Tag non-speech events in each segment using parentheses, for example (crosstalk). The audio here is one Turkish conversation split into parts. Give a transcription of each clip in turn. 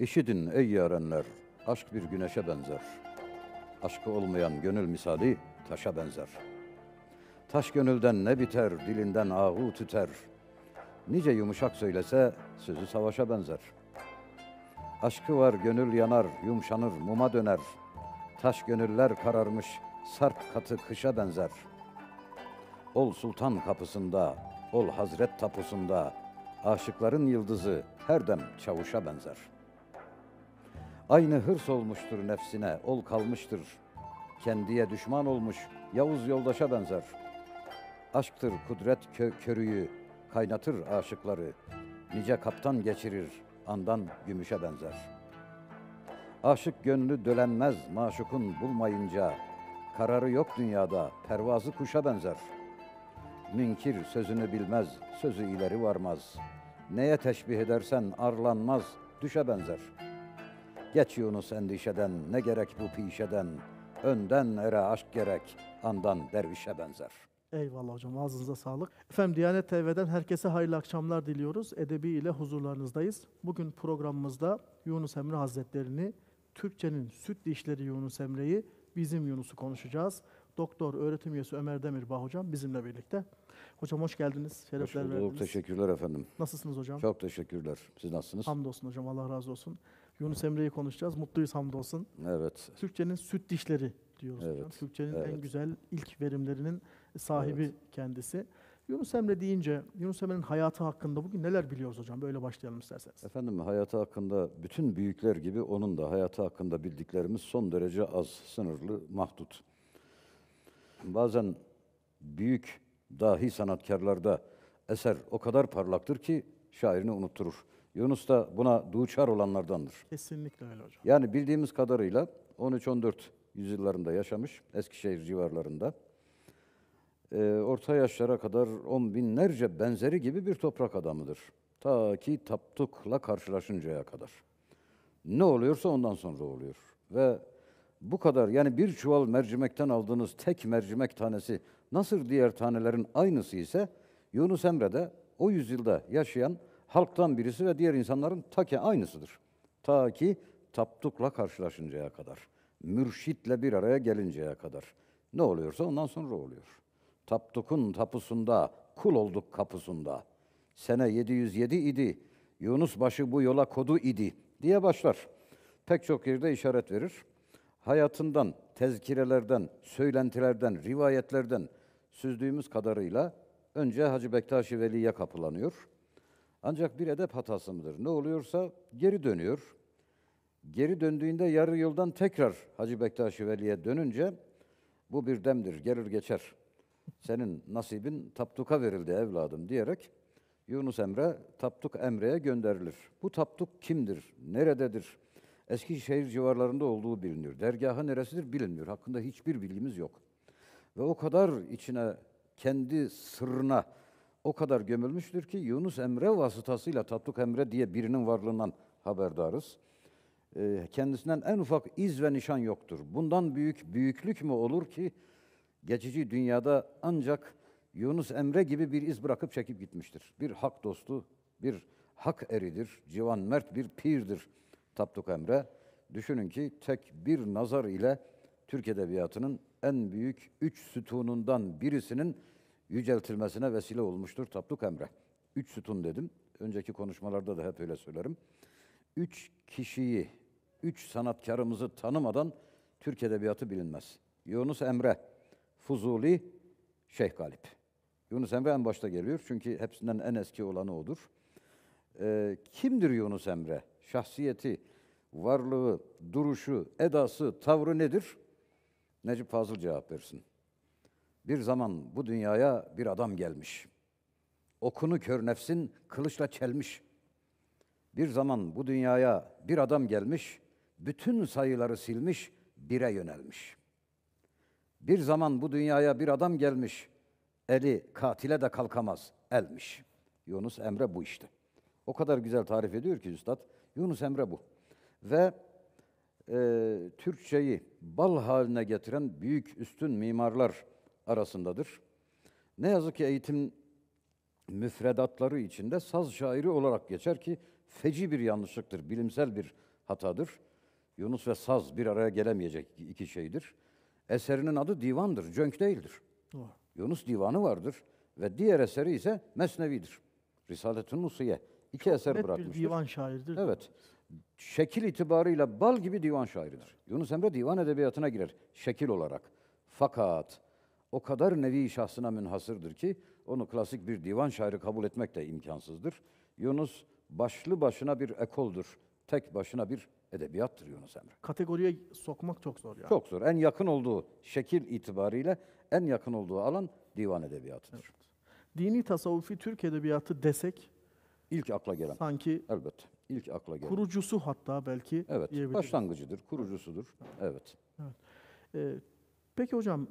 İşidin ey yarenler, aşk bir güneşe benzer. Aşkı olmayan gönül misali taşa benzer. Taş gönülden ne biter, dilinden ağu tüter. Nice yumuşak söylese sözü savaşa benzer. Aşkı var gönül yanar, yumuşanır, muma döner. Taş gönüller kararmış, sarp katı kışa benzer. Ol sultan kapısında, ol hazret tapusunda, aşıkların yıldızı her dem çavuşa benzer.'' Aynı hırs olmuştur nefsine, ol kalmıştır. Kendiye düşman olmuş, Yavuz yoldaşa benzer. Aşktır kudret kö körüyü, kaynatır aşıkları. Nice kaptan geçirir, andan gümüşe benzer. Aşık gönlü dölenmez maşukun bulmayınca, kararı yok dünyada, pervazı kuşa benzer. Münkir sözünü bilmez, sözü ileri varmaz. Neye teşbih edersen arlanmaz, düşe benzer.'' Geç Yunus endişeden, ne gerek bu pişeden. Önden ere aşk gerek, andan dervişe benzer. Eyvallah hocam ağzınıza sağlık. Efendim Diyanet TV'den herkese hayırlı akşamlar diliyoruz. Edebi ile huzurlarınızdayız. Bugün programımızda Yunus Emre Hazretlerini, Türkçenin süt dişleri Yunus Emre'yi, bizim Yunus'u konuşacağız. Doktor öğretim üyesi Ömer Demirbağ hocam bizimle birlikte. Hocam hoş geldiniz. Şerefler hoş bulduk, verdiniz. teşekkürler efendim. Nasılsınız hocam? Çok teşekkürler. Siz nasılsınız? Hamdolsun hocam Allah razı olsun. Yunus Emre'yi konuşacağız. Mutluyuz hamdolsun. Evet. Türkçenin süt dişleri diyoruz evet. hocam. Türkçenin evet. en güzel ilk verimlerinin sahibi evet. kendisi. Yunus Emre deyince, Yunus Emre'nin hayatı hakkında bugün neler biliyoruz hocam? Böyle başlayalım isterseniz. Efendim hayatı hakkında bütün büyükler gibi onun da hayatı hakkında bildiklerimiz son derece az, sınırlı, mahdut. Bazen büyük dahi sanatkarlarda eser o kadar parlaktır ki şairini unutturur. Yunus da buna duçar olanlardandır. Kesinlikle öyle hocam. Yani bildiğimiz kadarıyla 13-14 yüzyıllarında yaşamış Eskişehir civarlarında. E, orta yaşlara kadar on binlerce benzeri gibi bir toprak adamıdır. Ta ki Taptuk'la karşılaşıncaya kadar. Ne oluyorsa ondan sonra oluyor. Ve bu kadar yani bir çuval mercimekten aldığınız tek mercimek tanesi nasıl diğer tanelerin aynısı ise Yunus Emre de o yüzyılda yaşayan halktan birisi ve diğer insanların ta ki aynısıdır. Ta ki taptukla karşılaşıncaya kadar, mürşitle bir araya gelinceye kadar. Ne oluyorsa ondan sonra oluyor. Taptukun tapusunda, kul olduk kapısında. Sene 707 idi, Yunus başı bu yola kodu idi diye başlar. Pek çok yerde işaret verir. Hayatından, tezkirelerden, söylentilerden, rivayetlerden süzdüğümüz kadarıyla önce Hacı Bektaşi Veli'ye kapılanıyor. Ancak bir edep hatası mıdır? Ne oluyorsa geri dönüyor. Geri döndüğünde yarı yoldan tekrar Hacı Bektaş Veli'ye dönünce bu bir demdir, gelir geçer. Senin nasibin taptuka verildi evladım diyerek Yunus Emre Tapduk Emre'ye gönderilir. Bu Tapduk kimdir? Nerededir? Eski şehir civarlarında olduğu bilinir. Dergahı neresidir bilinmiyor. Hakkında hiçbir bilgimiz yok. Ve o kadar içine kendi sırrına o kadar gömülmüştür ki Yunus Emre vasıtasıyla Tatluk Emre diye birinin varlığından haberdarız. E, kendisinden en ufak iz ve nişan yoktur. Bundan büyük büyüklük mü olur ki geçici dünyada ancak Yunus Emre gibi bir iz bırakıp çekip gitmiştir. Bir hak dostu, bir hak eridir, civan mert bir pirdir Tapduk Emre. Düşünün ki tek bir nazar ile Türk Edebiyatı'nın en büyük üç sütunundan birisinin yüceltilmesine vesile olmuştur Tapduk Emre. Üç sütun dedim. Önceki konuşmalarda da hep öyle söylerim. Üç kişiyi, üç sanatkarımızı tanımadan Türk Edebiyatı bilinmez. Yunus Emre, Fuzuli, Şeyh Galip. Yunus Emre en başta geliyor çünkü hepsinden en eski olanı odur. Ee, kimdir Yunus Emre? Şahsiyeti, varlığı, duruşu, edası, tavrı nedir? Necip Fazıl cevap versin. Bir zaman bu dünyaya bir adam gelmiş. Okunu kör nefsin kılıçla çelmiş. Bir zaman bu dünyaya bir adam gelmiş, bütün sayıları silmiş, bire yönelmiş. Bir zaman bu dünyaya bir adam gelmiş, eli katile de kalkamaz, elmiş. Yunus Emre bu işte. O kadar güzel tarif ediyor ki Üstad. Yunus Emre bu. Ve e, Türkçeyi bal haline getiren büyük üstün mimarlar arasındadır. Ne yazık ki eğitim müfredatları içinde saz şairi olarak geçer ki feci bir yanlışlıktır, bilimsel bir hatadır. Yunus ve saz bir araya gelemeyecek iki şeydir. Eserinin adı divandır, cönk değildir. Doğru. Yunus divanı vardır ve diğer eseri ise Mesnevi'dir. Risaletün Nusiye. iki Çok eser net bırakmıştır. bir divan şairidir. Evet. Şekil itibarıyla bal gibi divan şairidir. Yunus Emre divan edebiyatına girer şekil olarak. Fakat o kadar nevi şahsına münhasırdır ki onu klasik bir divan şairi kabul etmek de imkansızdır. Yunus başlı başına bir ekoldur. Tek başına bir edebiyattır Yunus Emre. Kategoriye sokmak çok zor ya. Çok zor. En yakın olduğu şekil itibariyle en yakın olduğu alan divan edebiyatıdır. Evet. Dini tasavvufi Türk edebiyatı desek ilk akla gelen. Sanki elbette. İlk akla gelen. Kurucusu hatta belki evet, Başlangıcıdır, kurucusudur. Evet. evet. Ee, peki hocam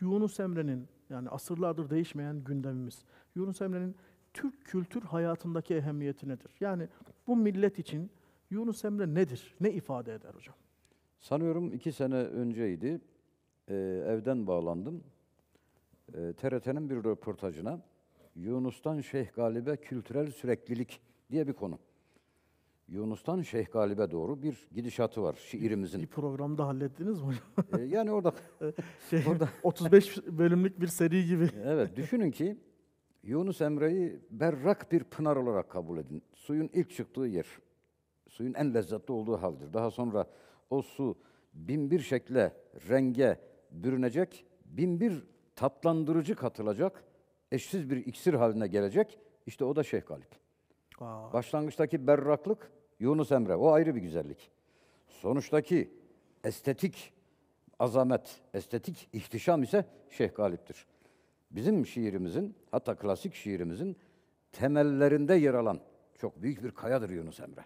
Yunus Emre'nin yani asırlardır değişmeyen gündemimiz. Yunus Emre'nin Türk kültür hayatındaki ehemmiyeti nedir? Yani bu millet için Yunus Emre nedir? Ne ifade eder hocam? Sanıyorum iki sene önceydi. Ee, evden bağlandım. Ee, TRT'nin bir röportajına Yunus'tan Şeyh Galibe kültürel süreklilik diye bir konu. Yunus'tan Şeyh Galibe doğru bir gidişatı var şiirimizin. Bir programda hallettiniz mi hocam? Ee, yani orada, (laughs) ee, şey, orada 35 (laughs) bölümlük bir seri gibi. (laughs) evet, düşünün ki Yunus Emre'yi berrak bir pınar olarak kabul edin. Suyun ilk çıktığı yer. Suyun en lezzetli olduğu haldir. Daha sonra o su binbir şekle, renge bürünecek, binbir tatlandırıcı katılacak, eşsiz bir iksir haline gelecek. İşte o da Şeyh Galip. Başlangıçtaki berraklık Yunus Emre o ayrı bir güzellik. Sonuçtaki estetik azamet, estetik ihtişam ise Şeyh Galip'tir. Bizim şiirimizin, hatta klasik şiirimizin temellerinde yer alan çok büyük bir kayadır Yunus Emre.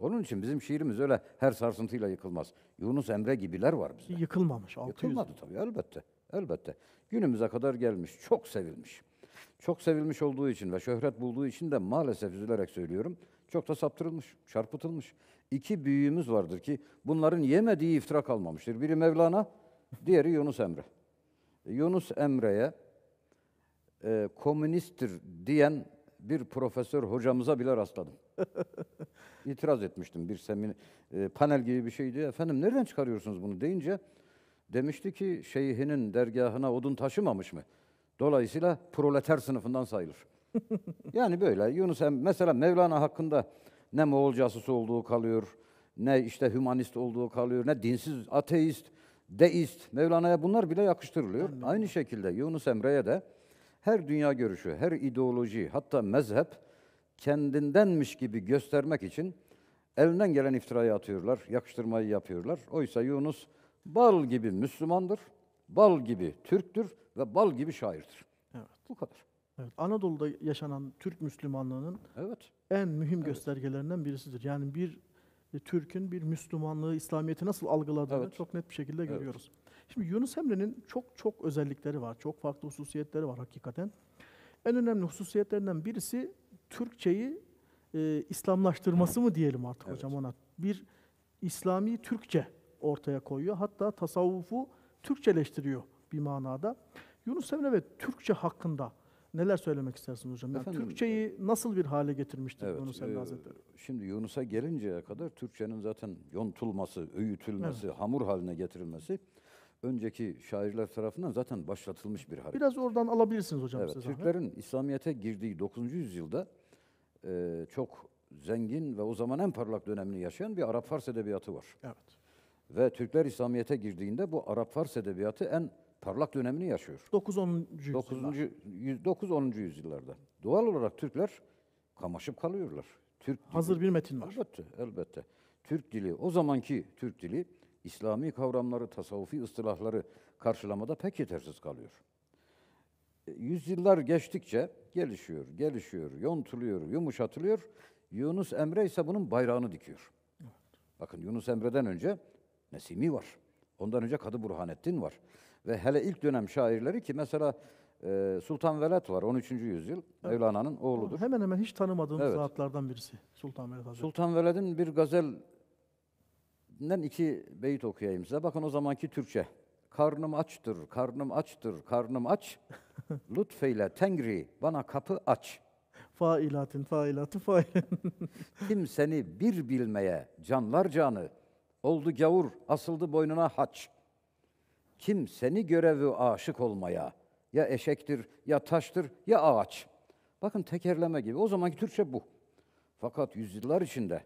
Onun için bizim şiirimiz öyle her sarsıntıyla yıkılmaz. Yunus Emre gibiler var bizde. Yıkılmamış. 600. Yıkılmadı tabii elbette. Elbette. Günümüze kadar gelmiş, çok sevilmiş. Çok sevilmiş olduğu için ve şöhret bulduğu için de maalesef üzülerek söylüyorum. Çok da saptırılmış, çarpıtılmış. İki büyüğümüz vardır ki bunların yemediği iftira kalmamıştır. Biri Mevlana, diğeri Yunus Emre. E, Yunus Emre'ye e, komünisttir diyen bir profesör hocamıza bile rastladım. (laughs) İtiraz etmiştim bir semin e, panel gibi bir şeydi. Efendim nereden çıkarıyorsunuz bunu deyince demişti ki şeyhinin dergahına odun taşımamış mı? Dolayısıyla proleter sınıfından sayılır. (laughs) yani böyle Yunus Emre mesela Mevlana hakkında ne Moğol casusu olduğu kalıyor, ne işte hümanist olduğu kalıyor, ne dinsiz, ateist, deist. Mevlana'ya bunlar bile yakıştırılıyor. Anladım. Aynı şekilde Yunus Emre'ye de her dünya görüşü, her ideoloji, hatta mezhep kendindenmiş gibi göstermek için elinden gelen iftirayı atıyorlar, yakıştırmayı yapıyorlar. Oysa Yunus bal gibi Müslümandır, bal gibi Türktür ve bal gibi şairdir. Evet. Bu kadar. Evet. Anadolu'da yaşanan Türk Müslümanlığının evet. en mühim evet. göstergelerinden birisidir. Yani bir e, Türk'ün bir Müslümanlığı, İslamiyet'i nasıl algıladığını evet. çok net bir şekilde evet. görüyoruz. Şimdi Yunus Emre'nin çok çok özellikleri var, çok farklı hususiyetleri var hakikaten. En önemli hususiyetlerinden birisi Türkçeyi e, İslamlaştırması mı diyelim artık evet. hocam ona. Bir İslami Türkçe ortaya koyuyor. Hatta tasavvufu Türkçeleştiriyor bir manada. Yunus Emre ve Türkçe hakkında Neler söylemek istersiniz hocam? Yani Türkçeyi e, nasıl bir hale getirmiştir evet, Yunus Emre e, Hazretleri? şimdi Yunus'a gelinceye kadar Türkçenin zaten yontulması, öğütülmesi, evet. hamur haline getirilmesi önceki şairler tarafından zaten başlatılmış bir hareket. Biraz oradan alabilirsiniz hocam. Evet, size Türklerin zahmet. İslamiyet'e girdiği 9. yüzyılda e, çok zengin ve o zaman en parlak dönemini yaşayan bir Arap-Fars edebiyatı var. Evet. Ve Türkler İslamiyet'e girdiğinde bu Arap-Fars edebiyatı en parlak dönemini yaşıyor. 9-10. 9. 9. 10. yüzyıllarda. Doğal olarak Türkler kamaşıp kalıyorlar. Türk Hazır bir metin var. Elbette, elbette. Türk dili, o zamanki Türk dili İslami kavramları, tasavvufi ıstılahları karşılamada pek yetersiz kalıyor. E, yüzyıllar geçtikçe gelişiyor, gelişiyor, yontuluyor, yumuşatılıyor. Yunus Emre ise bunun bayrağını dikiyor. Evet. Bakın Yunus Emre'den önce Nesimi var. Ondan önce Kadı Burhanettin var. Ve hele ilk dönem şairleri ki mesela e, Sultan Veled var 13. yüzyıl. Evet. Mevlana'nın oğludur. Hemen hemen hiç tanımadığımız evet. zatlardan birisi Sultan Veled Hazretleri. Sultan Veled'in bir gazelden iki beyit okuyayım size. Bakın o zamanki Türkçe. Karnım açtır, karnım açtır, karnım aç. (laughs) Lütfeyle Tengri bana kapı aç. Fa'ilatın failatı, failin. (laughs) Kim seni bir bilmeye canlar canı, oldu gavur, asıldı boynuna haç. Kim seni görevi aşık olmaya. Ya eşektir, ya taştır, ya ağaç. Bakın tekerleme gibi. O zamanki Türkçe bu. Fakat yüzyıllar içinde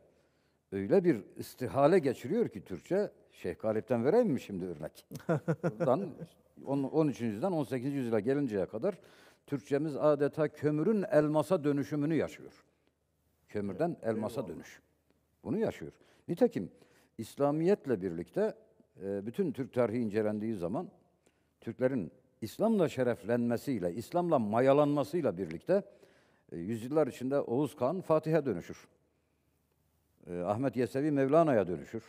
öyle bir istihale geçiriyor ki Türkçe, Şeyh Galip'ten vereyim mi şimdi örnek? Buradan 13. yüzyıldan 18. yüzyıla gelinceye kadar Türkçemiz adeta kömürün elmasa dönüşümünü yaşıyor. Kömürden elmasa dönüş. Bunu yaşıyor. Nitekim İslamiyetle birlikte ee, bütün Türk tarihi incelendiği zaman Türklerin İslam'la şereflenmesiyle, İslam'la mayalanmasıyla birlikte e, yüzyıllar içinde Oğuz Kağan Fatih'e dönüşür. E, Ahmet Yesevi Mevlana'ya dönüşür.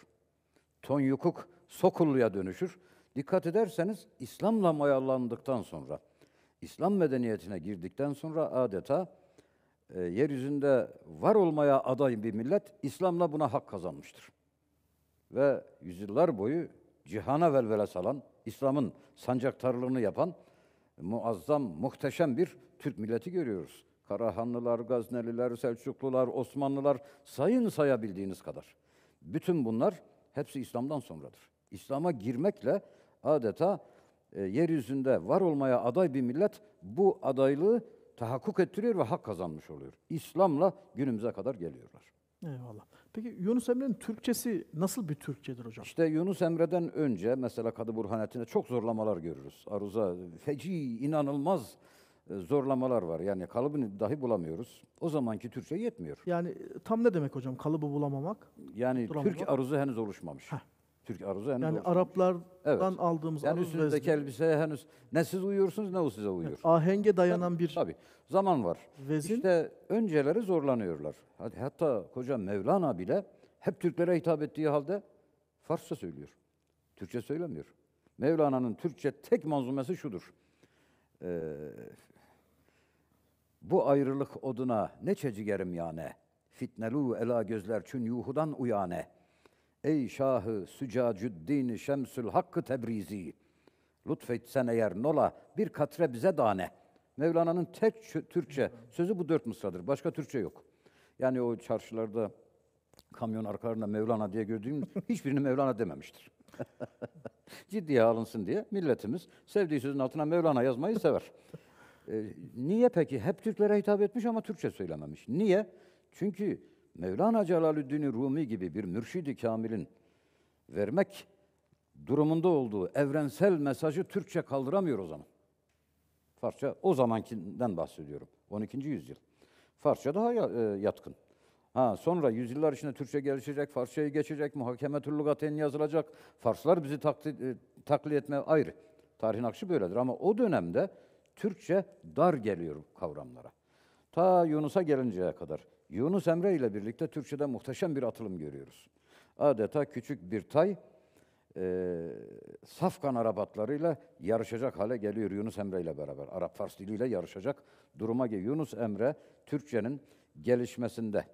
Ton Tonyukuk Sokullu'ya dönüşür. Dikkat ederseniz İslam'la mayalandıktan sonra, İslam medeniyetine girdikten sonra adeta e, yeryüzünde var olmaya aday bir millet İslam'la buna hak kazanmıştır ve yüzyıllar boyu cihana velvele salan, İslam'ın sancaktarlığını yapan muazzam, muhteşem bir Türk milleti görüyoruz. Karahanlılar, Gazneliler, Selçuklular, Osmanlılar sayın sayabildiğiniz kadar. Bütün bunlar hepsi İslam'dan sonradır. İslam'a girmekle adeta e, yeryüzünde var olmaya aday bir millet bu adaylığı tahakkuk ettiriyor ve hak kazanmış oluyor. İslam'la günümüze kadar geliyorlar. Eyvallah. Peki Yunus Emre'nin Türkçesi nasıl bir Türkçedir hocam? İşte Yunus Emre'den önce mesela Kadı Burhanettin'e çok zorlamalar görürüz. Aruza, feci, inanılmaz e, zorlamalar var. Yani kalıbını dahi bulamıyoruz. O zamanki Türkçe yetmiyor. Yani tam ne demek hocam kalıbı bulamamak? Yani Türk aruzu henüz oluşmamış. Heh. Türk aruzu henüz Yani oluşmamış. Araplardan Evet. aldığımız Yani aruz üstündeki vezir. elbiseye henüz ne siz uyuyorsunuz ne o size uyuyor. Ahenge dayanan bir Tabii. Zaman var. vezin. İşte önceleri zorlanıyorlar. Hadi hatta koca Mevlana bile hep Türklere hitap ettiği halde Farsça söylüyor. Türkçe söylemiyor. Mevlana'nın Türkçe tek manzumesi şudur. Ee, bu ayrılık oduna ne çecigerim yane. Fitnelu ela gözler çün yuhudan uyane. Ey Şahı Sücacüddin Şemsül Hakkı Tebrizi, lütfetsen eğer nola bir katre bize dane. Mevlana'nın tek Türkçe sözü bu dört mısradır. Başka Türkçe yok. Yani o çarşılarda kamyon arkalarında Mevlana diye gördüğüm (laughs) hiçbirini Mevlana dememiştir. (laughs) Ciddiye alınsın diye milletimiz sevdiği sözün altına Mevlana yazmayı sever. Ee, niye peki? Hep Türklere hitap etmiş ama Türkçe söylememiş. Niye? Çünkü Mevlana Celaleddin Rumi gibi bir mürşidi kamilin vermek durumunda olduğu evrensel mesajı Türkçe kaldıramıyor o zaman. Farsça o zamankinden bahsediyorum. 12. yüzyıl. Farsça daha e, yatkın. Ha, sonra yüzyıllar içinde Türkçe gelişecek, Farsçayı geçecek, muhakeme lugaten yazılacak. Farslar bizi taklit, e, taklit etme ayrı. Tarihin akışı böyledir ama o dönemde Türkçe dar geliyor kavramlara. Ta Yunus'a gelinceye kadar Yunus Emre ile birlikte Türkçe'de muhteşem bir atılım görüyoruz. Adeta küçük bir tay e, safkan Arabatlarıyla yarışacak hale geliyor Yunus Emre ile beraber. Arap Fars diliyle yarışacak duruma geliyor. Yunus Emre Türkçenin gelişmesinde,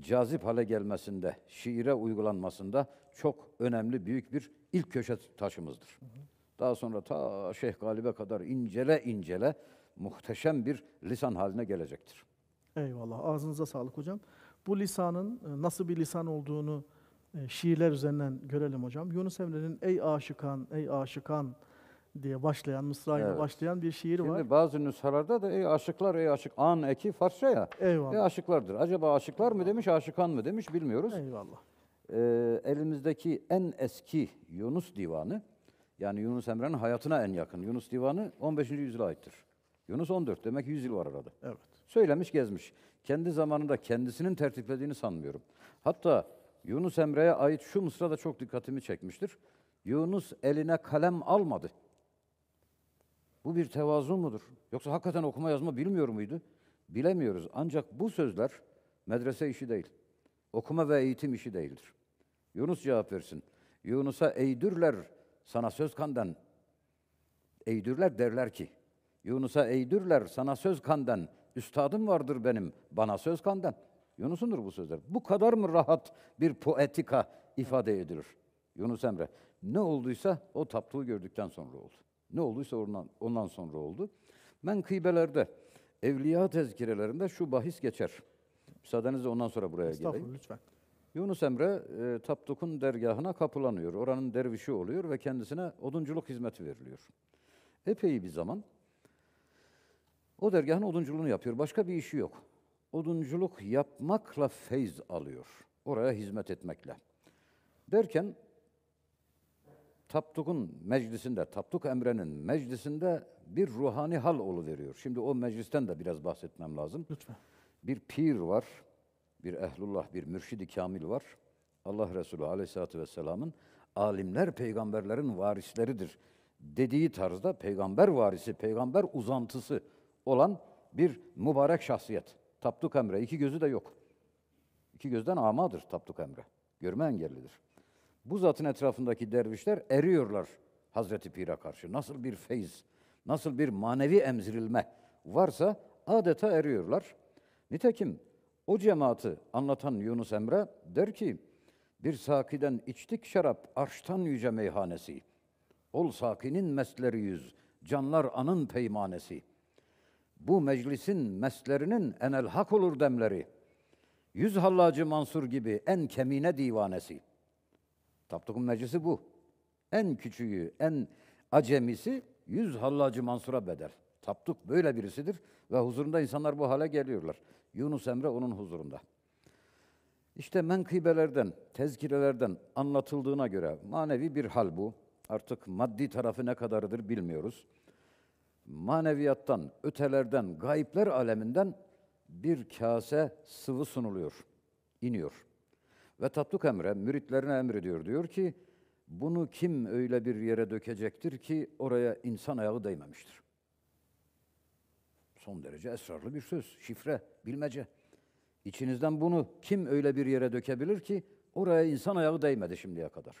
cazip hale gelmesinde, şiire uygulanmasında çok önemli büyük bir ilk köşe taşımızdır. Daha sonra ta Şeyh Galip'e kadar incele incele muhteşem bir lisan haline gelecektir. Eyvallah. Ağzınıza sağlık hocam. Bu lisanın e, nasıl bir lisan olduğunu e, şiirler üzerinden görelim hocam. Yunus Emre'nin Ey aşıkan, ey aşıkan diye başlayan, mısra ile evet. başlayan bir şiir Şimdi var. Şimdi bazı nüshalarda da ey aşıklar, ey aşık, an eki Farsça ya. Eyvallah. Ey aşıklardır. Acaba aşıklar mı demiş, aşıkan mı demiş bilmiyoruz. Eyvallah. Ee, elimizdeki en eski Yunus Divanı, yani Yunus Emre'nin hayatına en yakın Yunus Divanı 15. yüzyıla aittir. Yunus 14, demek ki 100 yıl var arada. Evet. Söylemiş gezmiş. Kendi zamanında kendisinin tertiplediğini sanmıyorum. Hatta Yunus Emre'ye ait şu mısra da çok dikkatimi çekmiştir. Yunus eline kalem almadı. Bu bir tevazu mudur? Yoksa hakikaten okuma yazma bilmiyor muydu? Bilemiyoruz. Ancak bu sözler medrese işi değil. Okuma ve eğitim işi değildir. Yunus cevap versin. Yunus'a eydürler sana söz kandan, Eydürler derler ki. Yunus'a eydürler sana söz kandan. Üstadım vardır benim, bana söz kandan. Yunus'undur bu sözler. Bu kadar mı rahat bir poetika ifade edilir? Yunus Emre. Ne olduysa o taptığı gördükten sonra oldu. Ne olduysa ondan, ondan sonra oldu. Ben kıybelerde, evliya tezkirelerinde şu bahis geçer. Müsaadenizle ondan sonra buraya Estağfurullah, geleyim. lütfen. Yunus Emre e, Tapduk'un dergahına kapılanıyor. Oranın dervişi oluyor ve kendisine odunculuk hizmeti veriliyor. Epey bir zaman o dergahın odunculuğunu yapıyor. Başka bir işi yok. Odunculuk yapmakla feyz alıyor. Oraya hizmet etmekle. Derken Taptuk'un meclisinde, Taptuk Emre'nin meclisinde bir ruhani hal olu veriyor. Şimdi o meclisten de biraz bahsetmem lazım. Lütfen. Bir pir var, bir ehlullah, bir mürşidi kamil var. Allah Resulü Aleyhisselatü Vesselam'ın alimler peygamberlerin varisleridir dediği tarzda peygamber varisi, peygamber uzantısı olan bir mübarek şahsiyet. Tapduk Emre. iki gözü de yok. İki gözden amadır Tapduk Emre. Görme engellidir. Bu zatın etrafındaki dervişler eriyorlar Hazreti Pir'e karşı. Nasıl bir feyz, nasıl bir manevi emzirilme varsa adeta eriyorlar. Nitekim o cemaati anlatan Yunus Emre der ki, bir sakiden içtik şarap arştan yüce meyhanesi. Ol sakinin mesleri yüz, canlar anın peymanesi bu meclisin meslerinin enel hak olur demleri. Yüz hallacı Mansur gibi en kemine divanesi. Tapduk'un meclisi bu. En küçüğü, en acemisi yüz hallacı Mansur'a bedel. Tapduk böyle birisidir ve huzurunda insanlar bu hale geliyorlar. Yunus Emre onun huzurunda. İşte menkıbelerden, tezkirelerden anlatıldığına göre manevi bir hal bu. Artık maddi tarafı ne kadarıdır bilmiyoruz maneviyattan, ötelerden, gayipler aleminden bir kase sıvı sunuluyor, iniyor. Ve Tatluk Emre müritlerine emrediyor. Diyor ki, bunu kim öyle bir yere dökecektir ki oraya insan ayağı değmemiştir. Son derece esrarlı bir söz, şifre, bilmece. İçinizden bunu kim öyle bir yere dökebilir ki oraya insan ayağı değmedi şimdiye kadar.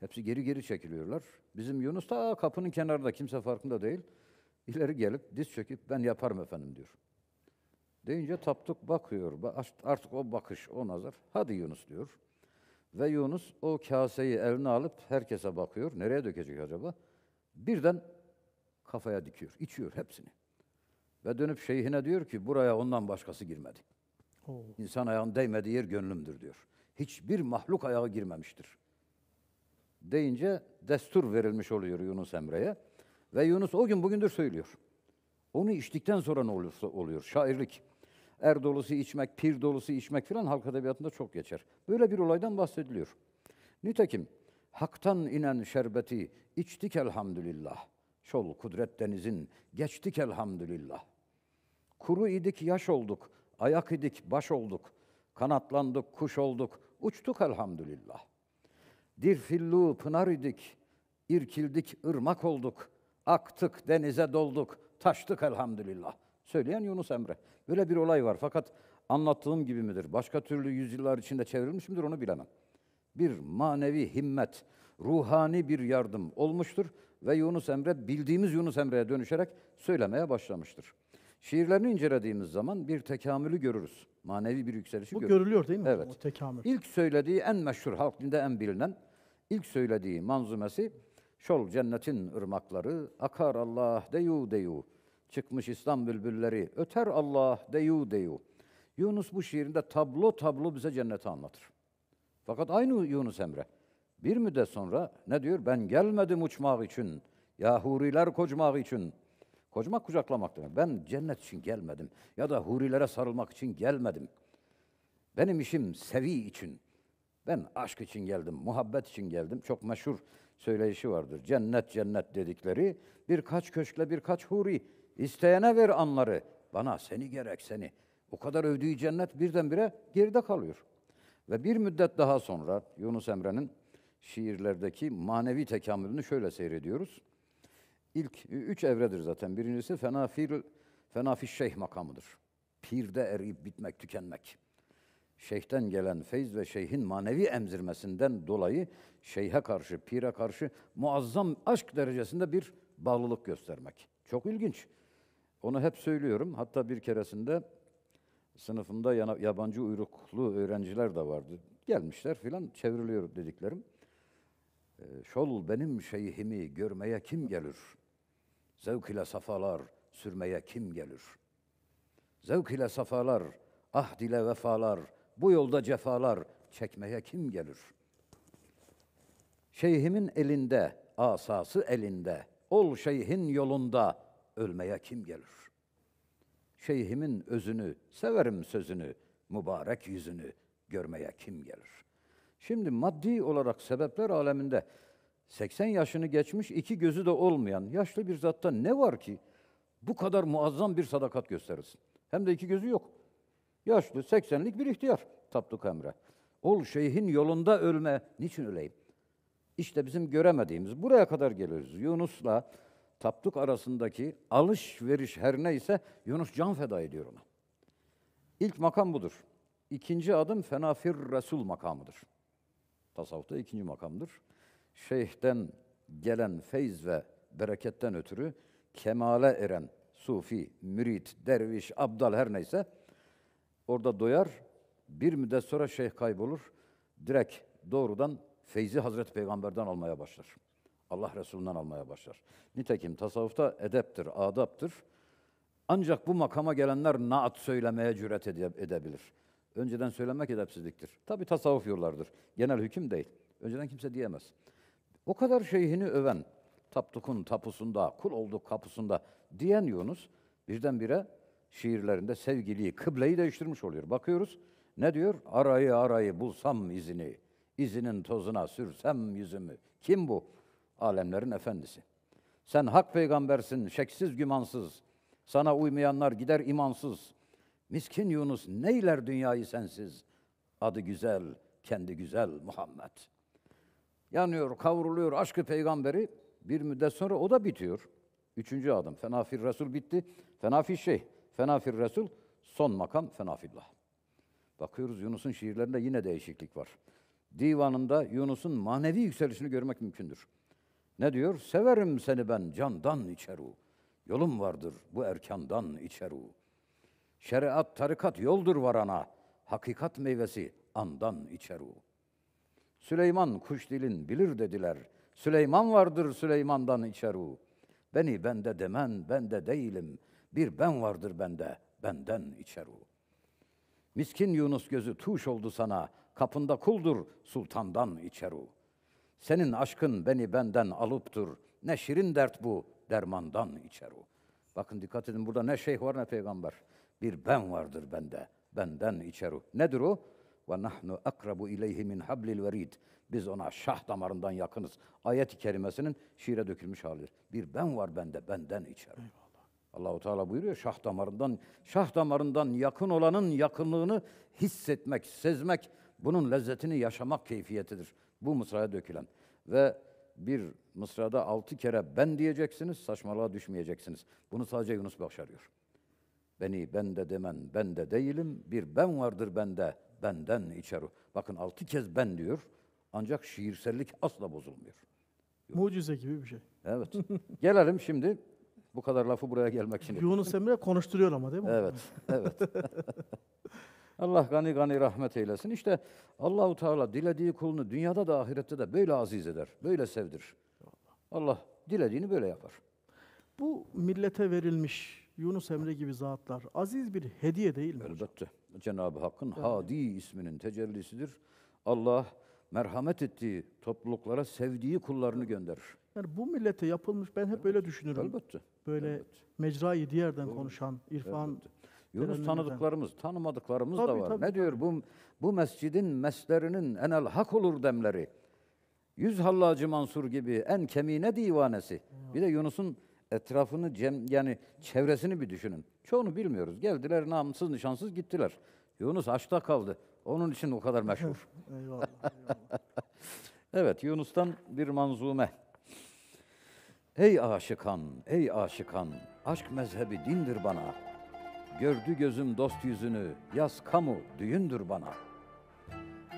Hepsi geri geri çekiliyorlar. Bizim Yunus da kapının kenarında kimse farkında değil. İleri gelip diz çöküp ben yaparım efendim diyor. Deyince taptuk bakıyor. Artık o bakış, o nazar. Hadi Yunus diyor. Ve Yunus o kaseyi eline alıp herkese bakıyor. Nereye dökecek acaba? Birden kafaya dikiyor. içiyor hepsini. Ve dönüp şeyhine diyor ki buraya ondan başkası girmedi. İnsan ayağın değmediği yer gönlümdür diyor. Hiçbir mahluk ayağı girmemiştir. Deyince destur verilmiş oluyor Yunus Emre'ye. Ve Yunus o gün bugündür söylüyor. Onu içtikten sonra ne olursa oluyor? Şairlik. Er dolusu içmek, pir dolusu içmek filan halk edebiyatında çok geçer. Böyle bir olaydan bahsediliyor. Nitekim haktan inen şerbeti içtik elhamdülillah. Şol kudret denizin geçtik elhamdülillah. Kuru idik yaş olduk, ayak idik baş olduk. Kanatlandık kuş olduk, uçtuk elhamdülillah. Dirfillu pınar idik, irkildik ırmak olduk.'' Aktık, denize dolduk, taştık elhamdülillah. Söyleyen Yunus Emre. Böyle bir olay var fakat anlattığım gibi midir? Başka türlü yüzyıllar içinde çevrilmiş midir onu bilemem. Bir manevi himmet, ruhani bir yardım olmuştur ve Yunus Emre bildiğimiz Yunus Emre'ye dönüşerek söylemeye başlamıştır. Şiirlerini incelediğimiz zaman bir tekamülü görürüz. Manevi bir yükselişi görürüz. Bu görürüz. görülüyor değil mi? Evet. O tekamül. İlk söylediği en meşhur, halk dinde en bilinen ilk söylediği manzumesi Şol cennetin ırmakları, akar Allah deyu deyu. Çıkmış İslam bülbülleri, öter Allah deyu deyu. Yunus bu şiirinde tablo tablo bize cenneti anlatır. Fakat aynı Yunus Emre bir müddet sonra ne diyor? Ben gelmedim uçmak için. Ya huriler kocmak için. Kocmak kucaklamak demek. Ben cennet için gelmedim. Ya da hurilere sarılmak için gelmedim. Benim işim sevi için. Ben aşk için geldim, muhabbet için geldim. Çok meşhur söyleyişi vardır. Cennet cennet dedikleri birkaç köşkle birkaç huri isteyene ver anları. Bana seni gerek seni. O kadar övdüğü cennet birdenbire geride kalıyor. Ve bir müddet daha sonra Yunus Emre'nin şiirlerdeki manevi tekamülünü şöyle seyrediyoruz. İlk üç evredir zaten. Birincisi fenafir, fenafiş şeyh makamıdır. Pirde eriyip bitmek, tükenmek şeyhten gelen feyz ve şeyhin manevi emzirmesinden dolayı şeyhe karşı, pire karşı muazzam aşk derecesinde bir bağlılık göstermek. Çok ilginç. Onu hep söylüyorum. Hatta bir keresinde sınıfımda yabancı uyruklu öğrenciler de vardı. Gelmişler filan çevriliyorum dediklerim. E, şol benim şeyhimi görmeye kim gelir? Zevk ile safalar sürmeye kim gelir? Zevk ile safalar, ahd ile vefalar, bu yolda cefalar çekmeye kim gelir? Şeyhimin elinde, asası elinde, ol şeyhin yolunda ölmeye kim gelir? Şeyhimin özünü, severim sözünü, mübarek yüzünü görmeye kim gelir? Şimdi maddi olarak sebepler aleminde 80 yaşını geçmiş, iki gözü de olmayan yaşlı bir zatta ne var ki bu kadar muazzam bir sadakat gösterirsin? Hem de iki gözü yok. Yaşlı, 80'lik bir ihtiyar Tapduk Emre. Ol şeyhin yolunda ölme. Niçin öleyim? İşte bizim göremediğimiz buraya kadar geliyoruz. Yunus'la Tapduk arasındaki alışveriş her neyse Yunus can feda ediyor ona. İlk makam budur. İkinci adım fenafir resul makamıdır. Tasavvufta ikinci makamdır. Şeyh'ten gelen feyz ve bereketten ötürü kemale eren sufi, mürit, derviş, abdal her neyse Orada doyar, bir müddet sonra şeyh kaybolur. Direkt doğrudan feyzi Hazreti Peygamber'den almaya başlar. Allah Resulü'nden almaya başlar. Nitekim tasavvufta edeptir, adaptır. Ancak bu makama gelenler naat söylemeye cüret edebilir. Önceden söylemek edepsizliktir. Tabi tasavvuf yollardır. Genel hüküm değil. Önceden kimse diyemez. O kadar şeyhini öven, taptukun tapusunda, kul olduk kapısında diyen Yunus birdenbire şiirlerinde sevgiliyi, kıbleyi değiştirmiş oluyor. Bakıyoruz ne diyor? Arayı arayı bulsam izini, izinin tozuna sürsem yüzümü. Kim bu? Alemlerin efendisi. Sen hak peygambersin, şeksiz gümansız. Sana uymayanlar gider imansız. Miskin Yunus neyler dünyayı sensiz. Adı güzel, kendi güzel Muhammed. Yanıyor, kavruluyor aşkı peygamberi. Bir müddet sonra o da bitiyor. Üçüncü adım. Fenafir Resul bitti. Fenafir şey. Fenafir Resul, son makam fenafillah. Bakıyoruz Yunus'un şiirlerinde yine değişiklik var. Divanında Yunus'un manevi yükselişini görmek mümkündür. Ne diyor? Severim seni ben candan içeru. Yolum vardır bu erkandan içeru. Şeriat tarikat yoldur varana. Hakikat meyvesi andan içeru. Süleyman kuş dilin bilir dediler. Süleyman vardır Süleyman'dan içeru. Beni bende demen bende değilim. Bir ben vardır bende, benden içer o. Miskin Yunus gözü tuş oldu sana, kapında kuldur, sultandan içer o. Senin aşkın beni benden alıptır, ne şirin dert bu, dermandan içer o. Bakın dikkat edin burada ne şeyh var ne peygamber. Bir ben vardır bende, benden içer o. Nedir o? Ve nahnu akrabu ileyhi min hablil verid. Biz ona şah damarından yakınız. Ayet-i kerimesinin şiire dökülmüş halidir. Bir ben var bende, benden içer o. Allahu Teala buyuruyor şah damarından şah damarından yakın olanın yakınlığını hissetmek, sezmek bunun lezzetini yaşamak keyfiyetidir. Bu mısraya dökülen ve bir mısrada altı kere ben diyeceksiniz, saçmalığa düşmeyeceksiniz. Bunu sadece Yunus başarıyor. Beni ben de demen, ben de değilim, bir ben vardır bende, benden içer. Bakın altı kez ben diyor, ancak şiirsellik asla bozulmuyor. Mucize gibi bir şey. Evet. Gelelim şimdi bu kadar lafı buraya gelmek için. Yunus Emre konuşturuyor ama değil mi? Evet, (laughs) evet. (laughs) Allah gani gani rahmet eylesin. İşte Allahu Teala dilediği kulunu dünyada da ahirette de böyle aziz eder, böyle sevdir. Allah dilediğini böyle yapar. Bu millete verilmiş Yunus Emre gibi zatlar aziz bir hediye değil mi? Elbette. Hocam? Cenab-ı Hakk'ın evet. Hadi isminin tecellisidir. Allah merhamet ettiği topluluklara sevdiği kullarını gönderir. Yani bu millete yapılmış, ben hep böyle düşünürüm. Elbette. Böyle elbette. mecrayı diğerden Doğru. konuşan, irfan... Yunus tanıdıklarımız, tanımadıklarımız tabii, da var. Tabii, ne tabii. diyor bu bu mescidin meslerinin enel hak olur demleri. Yüz Hallacı Mansur gibi en kemine divanesi. Ya. Bir de Yunus'un etrafını cem, yani çevresini bir düşünün. Çoğunu bilmiyoruz. Geldiler namsız nişansız gittiler. Yunus açta kaldı. Onun için o kadar meşhur. (laughs) eyvallah. eyvallah. evet Yunus'tan bir manzume. Ey aşıkan, ey aşıkan, aşk mezhebi dindir bana. Gördü gözüm dost yüzünü, yaz kamu düğündür bana.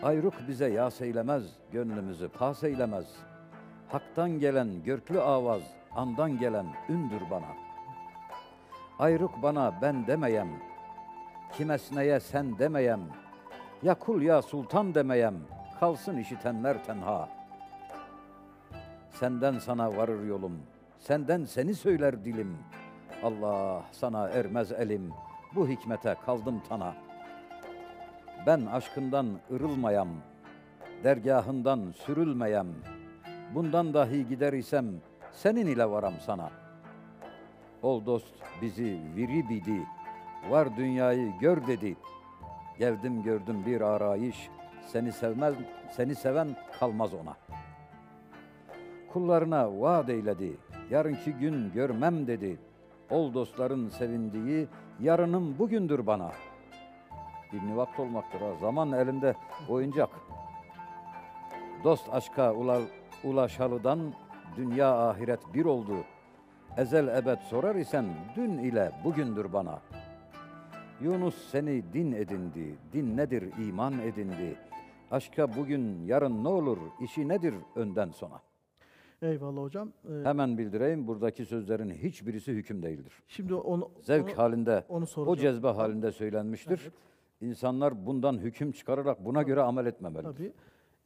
Ayrık bize yas eylemez, gönlümüzü pas eylemez. Hak'tan gelen görklü avaz, andan gelen ündür bana. Ayrık bana ben demeyem, kimesneye sen demeyem, ya kul ya sultan demeyem, kalsın işitenler tenha.'' Senden sana varır yolum, senden seni söyler dilim. Allah sana ermez elim, bu hikmete kaldım tana. Ben aşkından ırılmayam, dergahından sürülmeyem. Bundan dahi gider isem, senin ile varam sana. Ol dost bizi viri bidi, var dünyayı gör dedi. Geldim gördüm bir arayış, seni sevmez, seni seven kalmaz ona.'' kullarına vaat eyledi. Yarınki gün görmem dedi. Ol dostların sevindiği, yarınım bugündür bana. Bir vakit olmaktır ha. Zaman elinde oyuncak. Dost aşka ula, ulaşalıdan dünya ahiret bir oldu. Ezel ebed sorar isen dün ile bugündür bana. Yunus seni din edindi, din nedir iman edindi. Aşka bugün yarın ne olur, işi nedir önden sona. Eyvallah hocam. Ee, Hemen bildireyim buradaki sözlerin hiçbirisi hüküm değildir. Şimdi onu zevk onu, halinde, onu o cezbe halinde söylenmiştir. Evet. İnsanlar bundan hüküm çıkararak buna Tabii. göre amel etmemelidir. Tabii.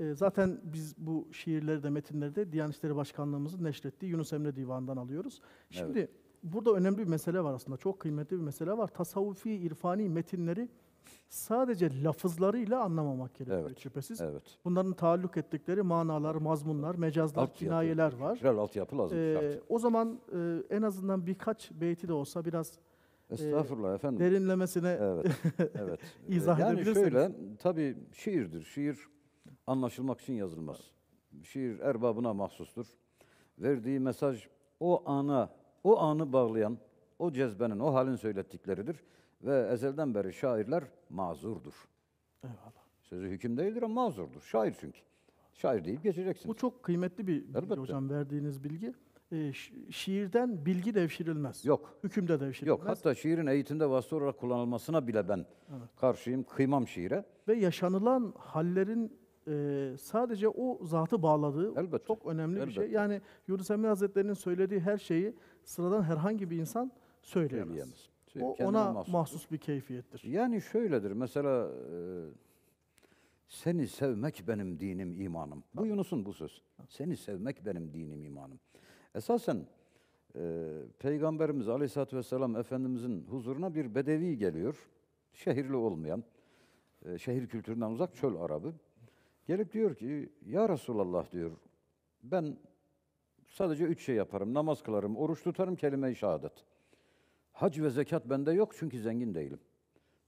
E, zaten biz bu şiirleri de metinleri de Diyanet İşleri Başkanlığımızın neşrettiği Yunus Emre Divanı'ndan alıyoruz. Şimdi evet. burada önemli bir mesele var aslında. Çok kıymetli bir mesele var. Tasavvufi, irfani metinleri sadece lafızlarıyla anlamamak gerekiyor evet. şüphesiz. Evet. Bunların taalluk ettikleri manalar, mazmunlar, mecazlar, altyapı. kinayeler var. Alt altyapı lazım. Ee, o zaman e, en azından birkaç beyti de olsa biraz e, Estağfurullah efendim. Derinlemesine evet, (laughs) evet. izah yani edebilirsiniz. Yani şöyle, tabii şiirdir. Şiir anlaşılmak için yazılmaz. Şiir erbabına mahsustur. Verdiği mesaj o ana, o anı bağlayan, o cezbenin, o halin söylettikleridir. Ve ezelden beri şairler mazurdur. Eyvallah. Sözü hüküm değildir ama mazurdur. Şair çünkü. Şair deyip geçeceksiniz. Bu çok kıymetli bir bilgi hocam verdiğiniz bilgi. E, ee, şi- şiirden bilgi devşirilmez. Yok. Hükümde devşirilmez. Yok. Hatta şiirin eğitimde vasıta olarak kullanılmasına bile ben Evet. karşıyım. Kıymam şiire. Ve yaşanılan hallerin e, sadece o zatı bağladığı Elbette. çok önemli bir şey. Yani Yunus Emre Hazretleri'nin söylediği her şeyi sıradan herhangi bir insan söyleyemez. Söyleyemez. Şey, o, ona mahsus. mahsus bir keyfiyettir. Yani şöyledir. Mesela e, seni sevmek benim dinim, imanım. Bu Yunus'un bu söz. Seni sevmek benim dinim, imanım. Esasen e, Peygamberimiz Aleyhisselatü Vesselam Efendimizin huzuruna bir bedevi geliyor. Şehirli olmayan, e, şehir kültüründen uzak çöl Arabı. Gelip diyor ki, Ya Resulallah diyor, ben sadece üç şey yaparım. Namaz kılarım, oruç tutarım, kelime-i şehadet. Hac ve zekat bende yok çünkü zengin değilim.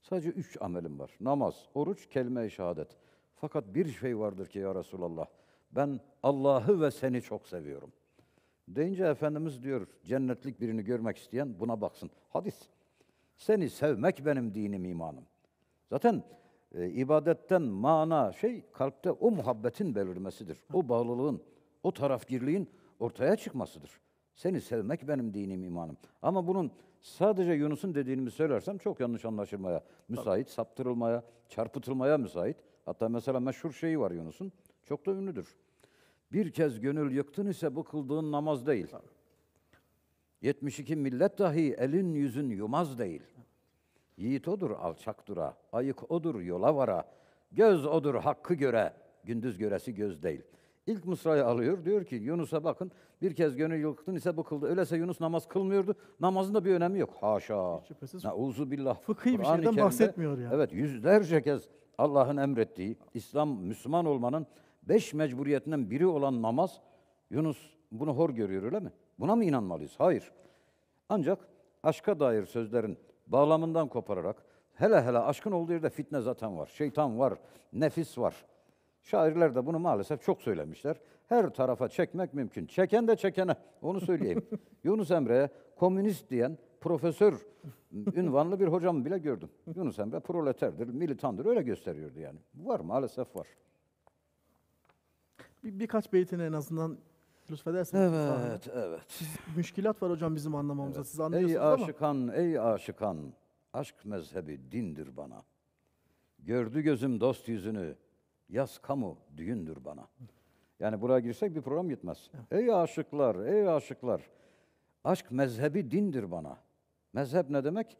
Sadece üç amelim var. Namaz, oruç, kelime-i şehadet. Fakat bir şey vardır ki ya Resulallah, ben Allah'ı ve seni çok seviyorum. Deyince Efendimiz diyor, cennetlik birini görmek isteyen buna baksın. Hadis. Seni sevmek benim dinim, imanım. Zaten e, ibadetten mana şey kalpte o muhabbetin belirmesidir. O bağlılığın, o tarafgirliğin ortaya çıkmasıdır. Seni sevmek benim dinim imanım. Ama bunun sadece Yunus'un dediğini söylersem çok yanlış anlaşılmaya müsait, saptırılmaya, çarpıtılmaya müsait. Hatta mesela meşhur şeyi var Yunus'un. Çok da ünlüdür. Bir kez gönül yıktın ise bu kıldığın namaz değil. Tabii. 72 millet dahi elin yüzün yumaz değil. Yiğit odur alçak dura, ayık odur yola vara, göz odur hakkı göre, gündüz göresi göz değil.'' İlk mısrayı alıyor. Diyor ki Yunus'a bakın bir kez gönül yıktın ise bu kıldı. Öyleyse Yunus namaz kılmıyordu. Namazın da bir önemi yok. Haşa. uzu billah. Fıkhi bir şeyden bahsetmiyor yani. Evet yüzlerce kez Allah'ın emrettiği İslam Müslüman olmanın beş mecburiyetinden biri olan namaz Yunus bunu hor görüyor öyle mi? Buna mı inanmalıyız? Hayır. Ancak aşka dair sözlerin bağlamından kopararak hele hele aşkın olduğu yerde fitne zaten var. Şeytan var, nefis var. Şairler de bunu maalesef çok söylemişler. Her tarafa çekmek mümkün. Çeken de çekene. Onu söyleyeyim. (laughs) Yunus Emre'ye komünist diyen profesör ünvanlı bir hocamı bile gördüm. Yunus Emre proleterdir, militandır öyle gösteriyordu yani. Var maalesef var. Bir, birkaç beytini en azından lütfederseniz. Evet, lütfen. evet. müşkilat var hocam bizim anlamamızda. Evet. Siz anlıyorsunuz ama? ey aşıkan, ama. Ey aşıkan, aşk mezhebi dindir bana. Gördü gözüm dost yüzünü, Yaz kamu düğündür bana. Yani buraya girsek bir program gitmez. Ey aşıklar, ey aşıklar. Aşk mezhebi dindir bana. Mezhep ne demek?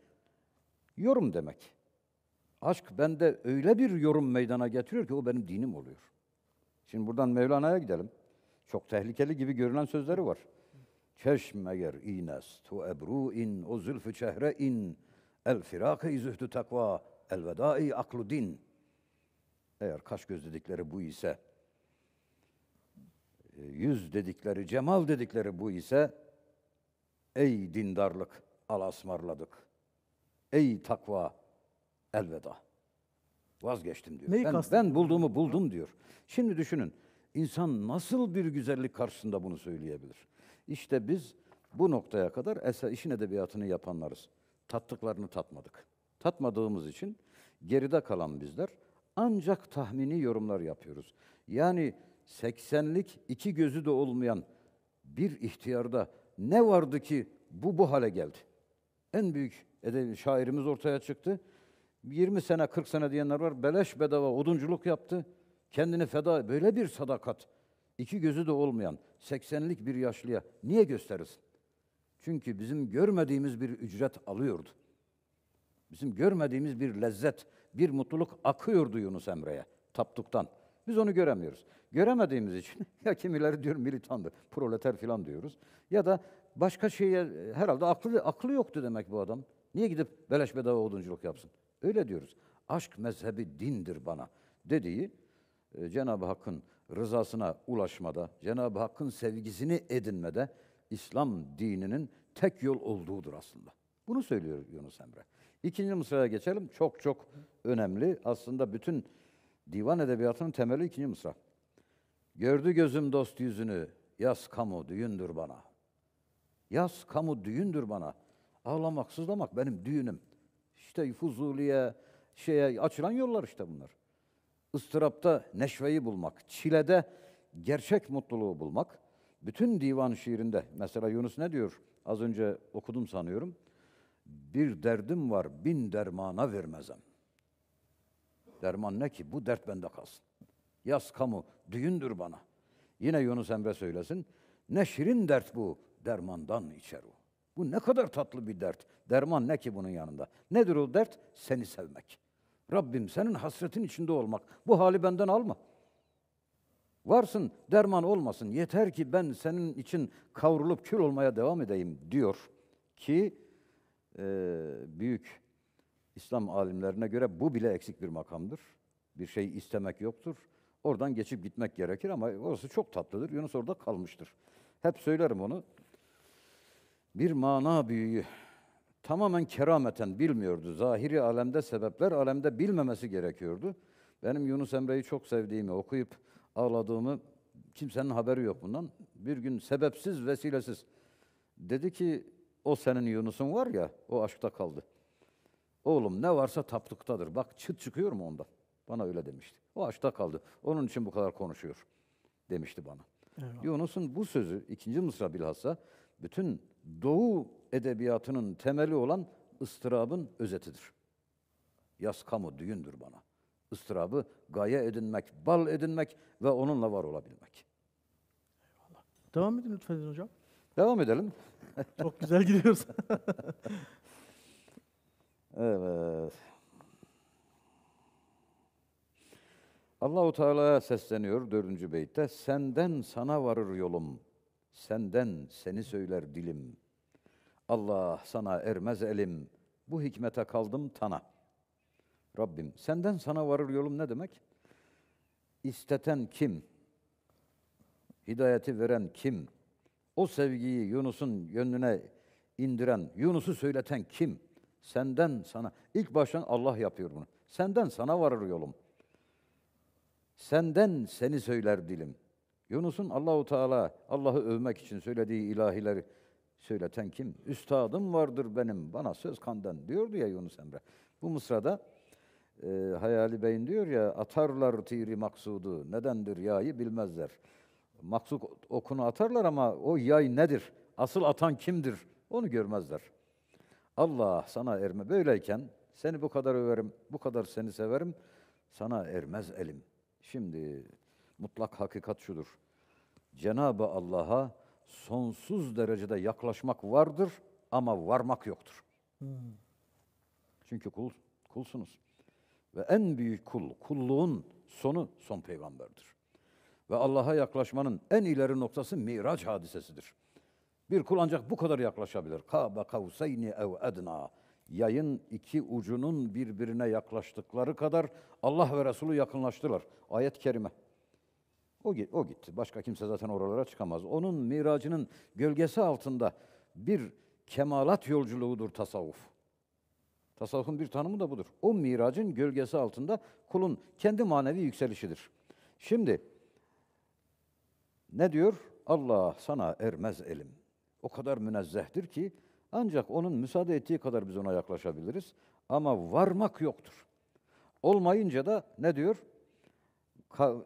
Yorum demek. Aşk bende öyle bir yorum meydana getiriyor ki o benim dinim oluyor. Şimdi buradan Mevlana'ya gidelim. Çok tehlikeli gibi görünen sözleri var. Çeşm eğer inest ve ebru in o zülfü çehre in el firakı izühtü takva el vedai aklu din. Eğer kaş göz dedikleri bu ise, e, yüz dedikleri, cemal dedikleri bu ise, ey dindarlık alasmarladık, ey takva elveda. Vazgeçtim diyor. ben, ben bulduğumu buldum diyor. Şimdi düşünün, insan nasıl bir güzellik karşısında bunu söyleyebilir? İşte biz bu noktaya kadar eser, işin edebiyatını yapanlarız. Tattıklarını tatmadık. Tatmadığımız için geride kalan bizler ancak tahmini yorumlar yapıyoruz. Yani 80'lik iki gözü de olmayan bir ihtiyarda ne vardı ki bu bu hale geldi? En büyük edebi şairimiz ortaya çıktı. 20 sene 40 sene diyenler var. Beleş bedava odunculuk yaptı. Kendini feda böyle bir sadakat. iki gözü de olmayan 80'lik bir yaşlıya niye gösterirsin? Çünkü bizim görmediğimiz bir ücret alıyordu. Bizim görmediğimiz bir lezzet, bir mutluluk akıyordu Yunus Emre'ye taptuktan. Biz onu göremiyoruz. Göremediğimiz için (laughs) ya kimileri diyor militandır, proleter filan diyoruz. Ya da başka şeye herhalde aklı, aklı yoktu demek bu adam. Niye gidip beleş bedava odunculuk yapsın? Öyle diyoruz. Aşk mezhebi dindir bana dediği e, Cenab-ı Hakk'ın rızasına ulaşmada, Cenab-ı Hakk'ın sevgisini edinmede İslam dininin tek yol olduğudur aslında. Bunu söylüyor Yunus Emre. İkinci mısraya geçelim. Çok çok önemli. Aslında bütün divan edebiyatının temeli ikinci mısra. Gördü gözüm dost yüzünü, yaz kamu düğündür bana. Yaz kamu düğündür bana. Ağlamak, sızlamak benim düğünüm. İşte Fuzuli'ye, şeye açılan yollar işte bunlar. Istırapta neşveyi bulmak, çilede gerçek mutluluğu bulmak. Bütün divan şiirinde, mesela Yunus ne diyor? Az önce okudum sanıyorum. Bir derdim var bin dermana vermezem. Derman ne ki? Bu dert bende kalsın. Yaz kamu, düğündür bana. Yine Yunus Emre söylesin. Ne şirin dert bu, dermandan içer o. Bu ne kadar tatlı bir dert. Derman ne ki bunun yanında? Nedir o dert? Seni sevmek. Rabbim senin hasretin içinde olmak. Bu hali benden alma. Varsın, derman olmasın. Yeter ki ben senin için kavrulup kül olmaya devam edeyim diyor ki büyük İslam alimlerine göre bu bile eksik bir makamdır. Bir şey istemek yoktur. Oradan geçip gitmek gerekir ama orası çok tatlıdır. Yunus orada kalmıştır. Hep söylerim onu. Bir mana büyüğü tamamen kerameten bilmiyordu. Zahiri alemde sebepler alemde bilmemesi gerekiyordu. Benim Yunus Emre'yi çok sevdiğimi, okuyup ağladığımı kimsenin haberi yok bundan. Bir gün sebepsiz, vesilesiz dedi ki o senin Yunus'un var ya, o aşkta kaldı. Oğlum ne varsa taplıktadır. Bak çıt çıkıyor mu onda? Bana öyle demişti. O aşkta kaldı. Onun için bu kadar konuşuyor demişti bana. Evet. Yunus'un bu sözü ikinci Mısra bilhassa bütün Doğu edebiyatının temeli olan ıstırabın özetidir. Yaz kamu düğündür bana. Istırabı gaye edinmek, bal edinmek ve onunla var olabilmek. Eyvallah. Devam edin lütfen hocam. Devam edelim. Çok güzel gidiyoruz. (laughs) evet. Allahu Teala'ya sesleniyor dördüncü beytte. Senden sana varır yolum. Senden seni söyler dilim. Allah sana ermez elim. Bu hikmete kaldım tana. Rabbim senden sana varır yolum ne demek? İsteten kim? Hidayeti veren kim? O sevgiyi Yunus'un gönlüne indiren, Yunus'u söyleten kim? Senden sana. İlk baştan Allah yapıyor bunu. Senden sana varır yolum. Senden seni söyler dilim. Yunus'un Allahu Teala Allah'ı övmek için söylediği ilahileri söyleten kim? Üstadım vardır benim, bana söz kandan diyordu ya Yunus Emre. Bu mısrada e, Hayali Bey'in diyor ya, atarlar tiri maksudu, nedendir yayı bilmezler maksuk okunu atarlar ama o yay nedir? Asıl atan kimdir? Onu görmezler. Allah sana erme böyleyken seni bu kadar överim, bu kadar seni severim, sana ermez elim. Şimdi mutlak hakikat şudur. Cenabı Allah'a sonsuz derecede yaklaşmak vardır ama varmak yoktur. Hmm. Çünkü kul, kulsunuz. Ve en büyük kul, kulluğun sonu son peygamberdir ve Allah'a yaklaşmanın en ileri noktası Miraç hadisesidir. Bir kul ancak bu kadar yaklaşabilir. Kâbe kavseyni ev edna. Yayın iki ucunun birbirine yaklaştıkları kadar Allah ve Resulü yakınlaştılar. Ayet-i kerime. O, o gitti. Başka kimse zaten oralara çıkamaz. Onun miracının gölgesi altında bir kemalat yolculuğudur tasavvuf. Tasavvufun bir tanımı da budur. O miracın gölgesi altında kulun kendi manevi yükselişidir. Şimdi ne diyor? Allah sana ermez elim. O kadar münezzehtir ki ancak onun müsaade ettiği kadar biz ona yaklaşabiliriz. Ama varmak yoktur. Olmayınca da ne diyor?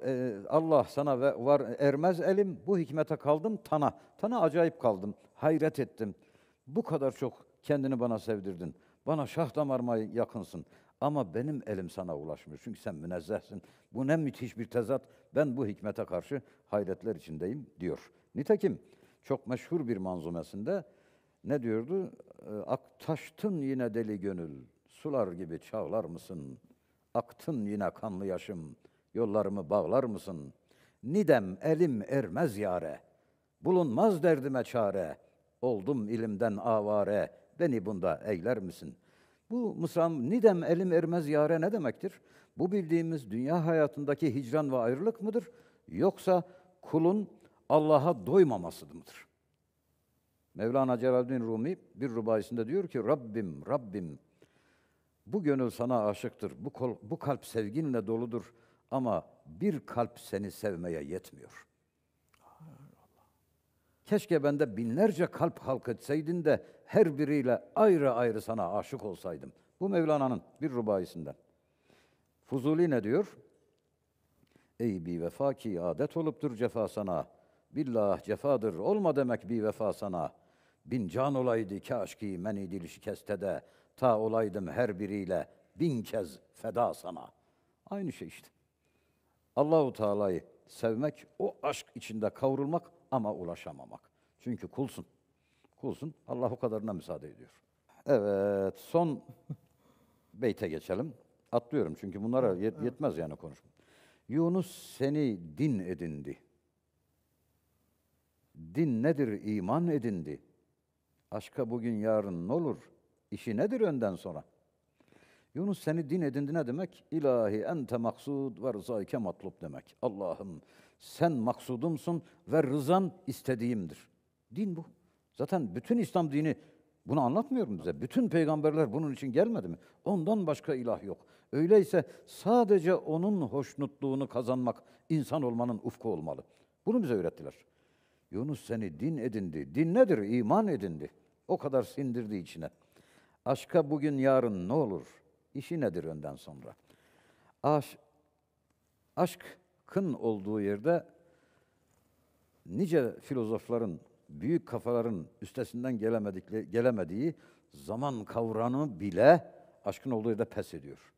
E, Allah sana var ermez elim bu hikmete kaldım tana. Tana acayip kaldım. Hayret ettim. Bu kadar çok kendini bana sevdirdin. Bana şah damarıma yakınsın. Ama benim elim sana ulaşmıyor. Çünkü sen münezzehsin. Bu ne müthiş bir tezat. Ben bu hikmete karşı hayretler içindeyim diyor. Nitekim çok meşhur bir manzumesinde ne diyordu? Ee, Aktaştın yine deli gönül, sular gibi çağlar mısın? Aktın yine kanlı yaşım, yollarımı bağlar mısın? Nidem elim ermez yare, bulunmaz derdime çare, oldum ilimden avare, beni bunda eyler misin? Bu musam nidem elim ermez yare ne demektir? Bu bildiğimiz dünya hayatındaki hicran ve ayrılık mıdır? Yoksa kulun Allah'a doymaması mıdır? Mevlana Celaleddin Rumi bir rubayisinde diyor ki Rabbim, Rabbim bu gönül sana aşıktır, bu, kol, bu kalp sevginle doludur ama bir kalp seni sevmeye yetmiyor. Keşke bende binlerce kalp halk etseydin de her biriyle ayrı ayrı sana aşık olsaydım. Bu Mevlana'nın bir rubayisinden. Fuzuli ne diyor? Ey bir vefa ki adet olupdur cefa sana. Billah cefadır olma demek bir vefa sana. Bin can olaydı kaşki meni dil şikeste de. Ta olaydım her biriyle bin kez feda sana. Aynı şey işte. Allahu Teala'yı sevmek, o aşk içinde kavrulmak ama ulaşamamak. Çünkü kulsun kulsun. Allah o kadarına müsaade ediyor. Evet, son (laughs) beyte geçelim. Atlıyorum çünkü bunlara yet- yetmez yani konuşma. Yunus seni din edindi. Din nedir? İman edindi. Aşka bugün yarın ne olur? İşi nedir önden sonra? Yunus seni din edindi ne demek? İlahi ente maksud ve rızayke matlub demek. Allah'ım sen maksudumsun ve rızan istediğimdir. Din bu. Zaten bütün İslam dini bunu anlatmıyor mu bize? Bütün peygamberler bunun için gelmedi mi? Ondan başka ilah yok. Öyleyse sadece onun hoşnutluğunu kazanmak insan olmanın ufku olmalı. Bunu bize öğrettiler. Yunus seni din edindi. Din nedir? İman edindi. O kadar sindirdi içine. Aşka bugün yarın ne olur? İşi nedir önden sonra? Aş, aşkın olduğu yerde nice filozofların büyük kafaların üstesinden gelemedikle gelemediği zaman kavramı bile aşkın olduğu yerde pes ediyor.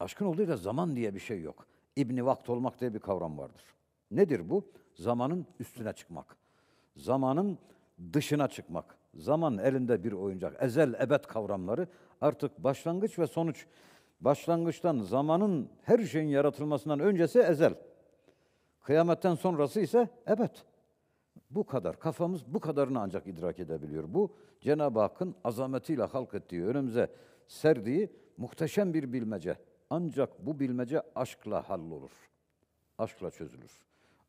Aşkın olduğu yerde zaman diye bir şey yok. İbni vakt olmak diye bir kavram vardır. Nedir bu? Zamanın üstüne çıkmak. Zamanın dışına çıkmak. Zaman elinde bir oyuncak. Ezel, ebed kavramları artık başlangıç ve sonuç. Başlangıçtan, zamanın her şeyin yaratılmasından öncesi ezel. Kıyametten sonrası ise ebed. Bu kadar. Kafamız bu kadarını ancak idrak edebiliyor. Bu Cenab-ı Hakk'ın azametiyle halk ettiği, önümüze serdiği muhteşem bir bilmece. Ancak bu bilmece aşkla hallolur. Aşkla çözülür.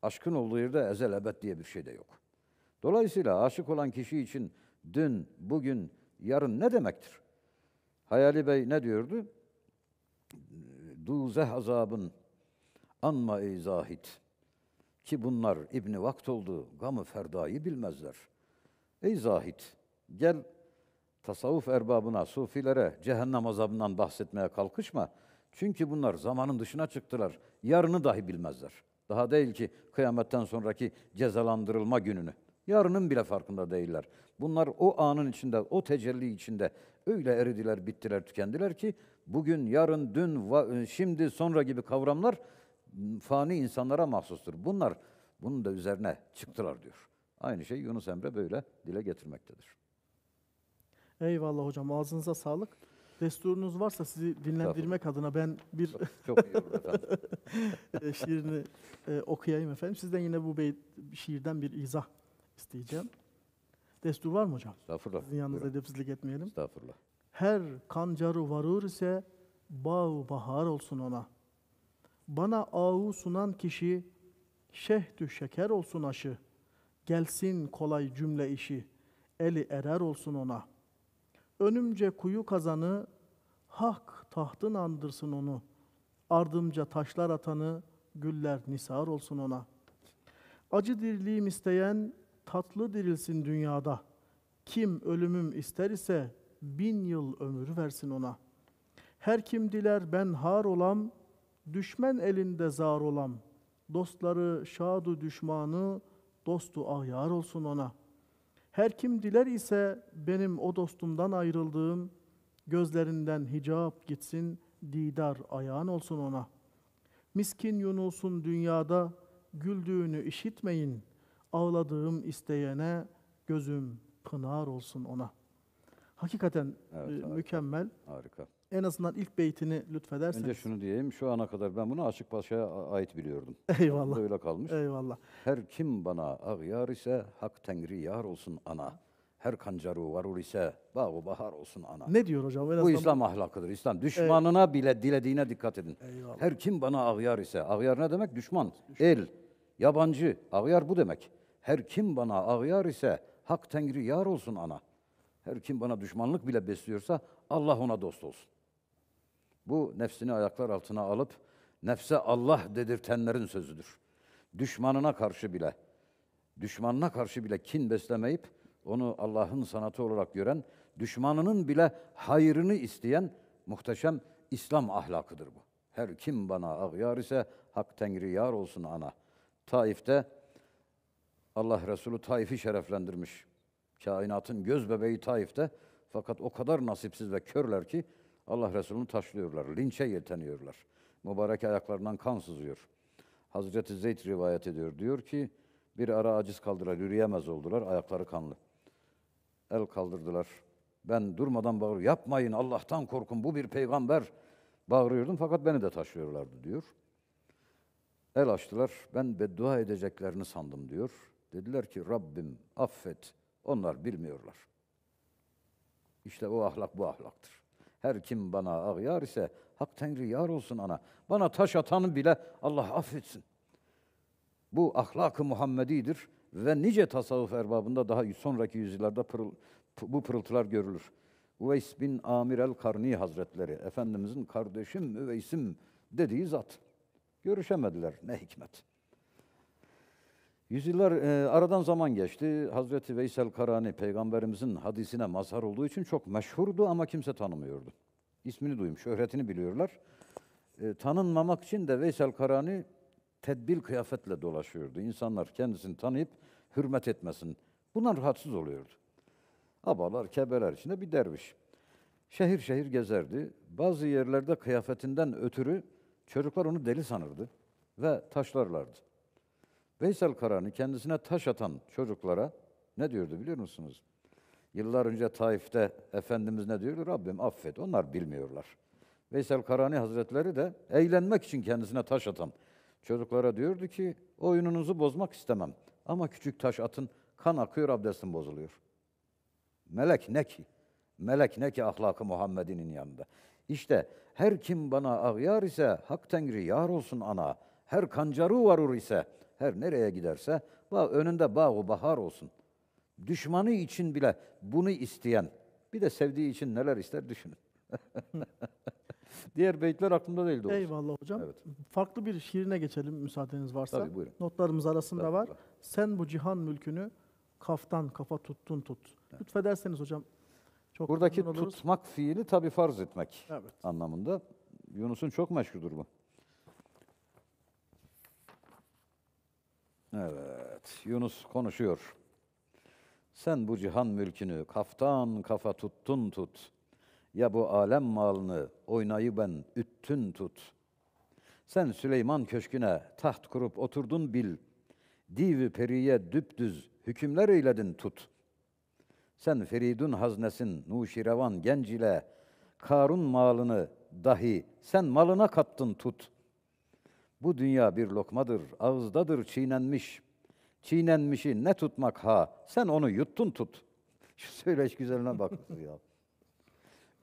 Aşkın olduğu yerde ezel ebed diye bir şey de yok. Dolayısıyla aşık olan kişi için dün, bugün, yarın ne demektir? Hayali Bey ne diyordu? Duzeh azabın anma ey zahid. Ki bunlar İbni Vakt oldu, gamı ferdayı bilmezler. Ey zahit, gel tasavvuf erbabına, sufilere cehennem azabından bahsetmeye kalkışma. Çünkü bunlar zamanın dışına çıktılar. Yarını dahi bilmezler. Daha değil ki kıyametten sonraki cezalandırılma gününü. Yarının bile farkında değiller. Bunlar o anın içinde, o tecelli içinde öyle eridiler, bittiler, tükendiler ki bugün, yarın, dün, şimdi, sonra gibi kavramlar fani insanlara mahsustur. Bunlar bunun da üzerine çıktılar diyor. Aynı şey Yunus Emre böyle dile getirmektedir. Eyvallah hocam ağzınıza sağlık. Desturunuz varsa sizi dinlendirmek adına ben bir çok, çok efendim. (laughs) E, şiirini e, okuyayım efendim. Sizden yine bu beyt şiirden bir izah isteyeceğim. Destur var mı hocam? Estağfurullah. Sizin yanınızda Buyurun. edepsizlik etmeyelim. Estağfurullah. Her kancarı varır ise bağ bahar olsun ona.'' Bana ağu sunan kişi, şehdü şeker olsun aşı, gelsin kolay cümle işi, eli erer olsun ona. Önümce kuyu kazanı, hak tahtın andırsın onu. Ardımca taşlar atanı, güller nisar olsun ona. Acı diriliğim isteyen, tatlı dirilsin dünyada. Kim ölümüm ister ise, bin yıl ömür versin ona. Her kim diler ben har olam, düşmen elinde zar olam, dostları şadu düşmanı dostu ahyar olsun ona. Her kim diler ise benim o dostumdan ayrıldığım gözlerinden hicap gitsin didar ayağın olsun ona. Miskin Yunus'un dünyada güldüğünü işitmeyin. Ağladığım isteyene gözüm pınar olsun ona. Hakikaten evet, e, harika. mükemmel. Harika en azından ilk beytini lütfederseniz. Önce şunu diyeyim. Şu ana kadar ben bunu Aşık Paşa'ya ait biliyordum. (laughs) Eyvallah. Öyle kalmış. Eyvallah. Her kim bana ağyar ise hak tengri yar olsun ana. Her kancaru varur ise bağu bahar olsun ana. Ne diyor hocam? En Bu İslam ahlakıdır. İslam düşmanına Eyvallah. bile dilediğine dikkat edin. Eyvallah. Her kim bana ağyar ise ağyar ne demek? Düşman, Düşman. el, yabancı. Ağyar bu demek. Her kim bana ağyar ise hak tengri yar olsun ana. Her kim bana düşmanlık bile besliyorsa Allah ona dost olsun. Bu nefsini ayaklar altına alıp nefse Allah dedirtenlerin sözüdür. Düşmanına karşı bile, düşmanına karşı bile kin beslemeyip onu Allah'ın sanatı olarak gören, düşmanının bile hayrını isteyen muhteşem İslam ahlakıdır bu. Her kim bana ağyar ise hak tengri yar olsun ana. Taif'te Allah Resulü Taif'i şereflendirmiş. Kainatın göz bebeği Taif'te fakat o kadar nasipsiz ve körler ki Allah Resulü'nü taşlıyorlar, linçe yelteniyorlar. Mübarek ayaklarından kan sızıyor. Hazreti Zeyd rivayet ediyor. Diyor ki bir ara aciz kaldılar, yürüyemez oldular, ayakları kanlı. El kaldırdılar. Ben durmadan bağırıyorum, yapmayın Allah'tan korkun bu bir peygamber. Bağırıyordum fakat beni de taşıyorlardı diyor. El açtılar, ben beddua edeceklerini sandım diyor. Dediler ki Rabbim affet, onlar bilmiyorlar. İşte o ahlak bu ahlaktır. Her kim bana ağyar ise Hak Tengri yar olsun ana. Bana taş atanı bile Allah affetsin. Bu ahlak-ı Muhammedidir ve nice tasavvuf erbabında daha sonraki yüzyıllarda pırıl, bu pırıltılar görülür. Uveys bin Amir el-Karni Hazretleri, Efendimizin kardeşim Üveysim dediği zat. Görüşemediler ne hikmet. Yüzyıllar e, aradan zaman geçti. Hazreti Veysel Karani peygamberimizin hadisine mazhar olduğu için çok meşhurdu ama kimse tanımıyordu. İsmini duymuş, şöhretini biliyorlar. E, tanınmamak için de Veysel Karani tedbil kıyafetle dolaşıyordu. İnsanlar kendisini tanıyıp hürmet etmesin. Bundan rahatsız oluyordu. Abalar, kebeler içinde bir derviş. Şehir şehir gezerdi. Bazı yerlerde kıyafetinden ötürü çocuklar onu deli sanırdı ve taşlarlardı. Veysel Karani kendisine taş atan çocuklara ne diyordu biliyor musunuz? Yıllar önce Taif'te Efendimiz ne diyordu? Rabbim affet, onlar bilmiyorlar. Veysel Karani Hazretleri de eğlenmek için kendisine taş atan çocuklara diyordu ki, oyununuzu bozmak istemem. Ama küçük taş atın, kan akıyor, abdestin bozuluyor. Melek ne ki? Melek ne ki ahlakı Muhammed'inin yanında? İşte her kim bana ağyar ise, Hak Tengri yar olsun ana, her kancarı varur ise, her nereye giderse bağ, önünde bağ bahar olsun. Düşmanı için bile bunu isteyen, bir de sevdiği için neler ister düşünün. (laughs) Diğer beytler aklımda değil doğrusu. Eyvallah hocam. Evet. Farklı bir şiirine geçelim müsaadeniz varsa. Tabii buyurun. Notlarımız arasında Tabii, var. Tabii. Sen bu cihan mülkünü kaftan kafa tuttun tut. Evet. Lütfederseniz hocam. Çok Buradaki tutmak fiili tabi farz etmek evet. anlamında. Yunus'un çok meşgudur bu. Evet, Yunus konuşuyor. Sen bu cihan mülkünü kaftan kafa tuttun tut. Ya bu alem malını oynayı ben üttün tut. Sen Süleyman köşküne taht kurup oturdun bil. Divi periye düpdüz hükümler eyledin tut. Sen Feridun haznesin Nuşirevan genc ile Karun malını dahi sen malına kattın tut.'' Bu dünya bir lokmadır, ağızdadır çiğnenmiş. Çiğnenmişi ne tutmak ha? Sen onu yuttun tut. (laughs) Şu söyleş güzeline bak ya.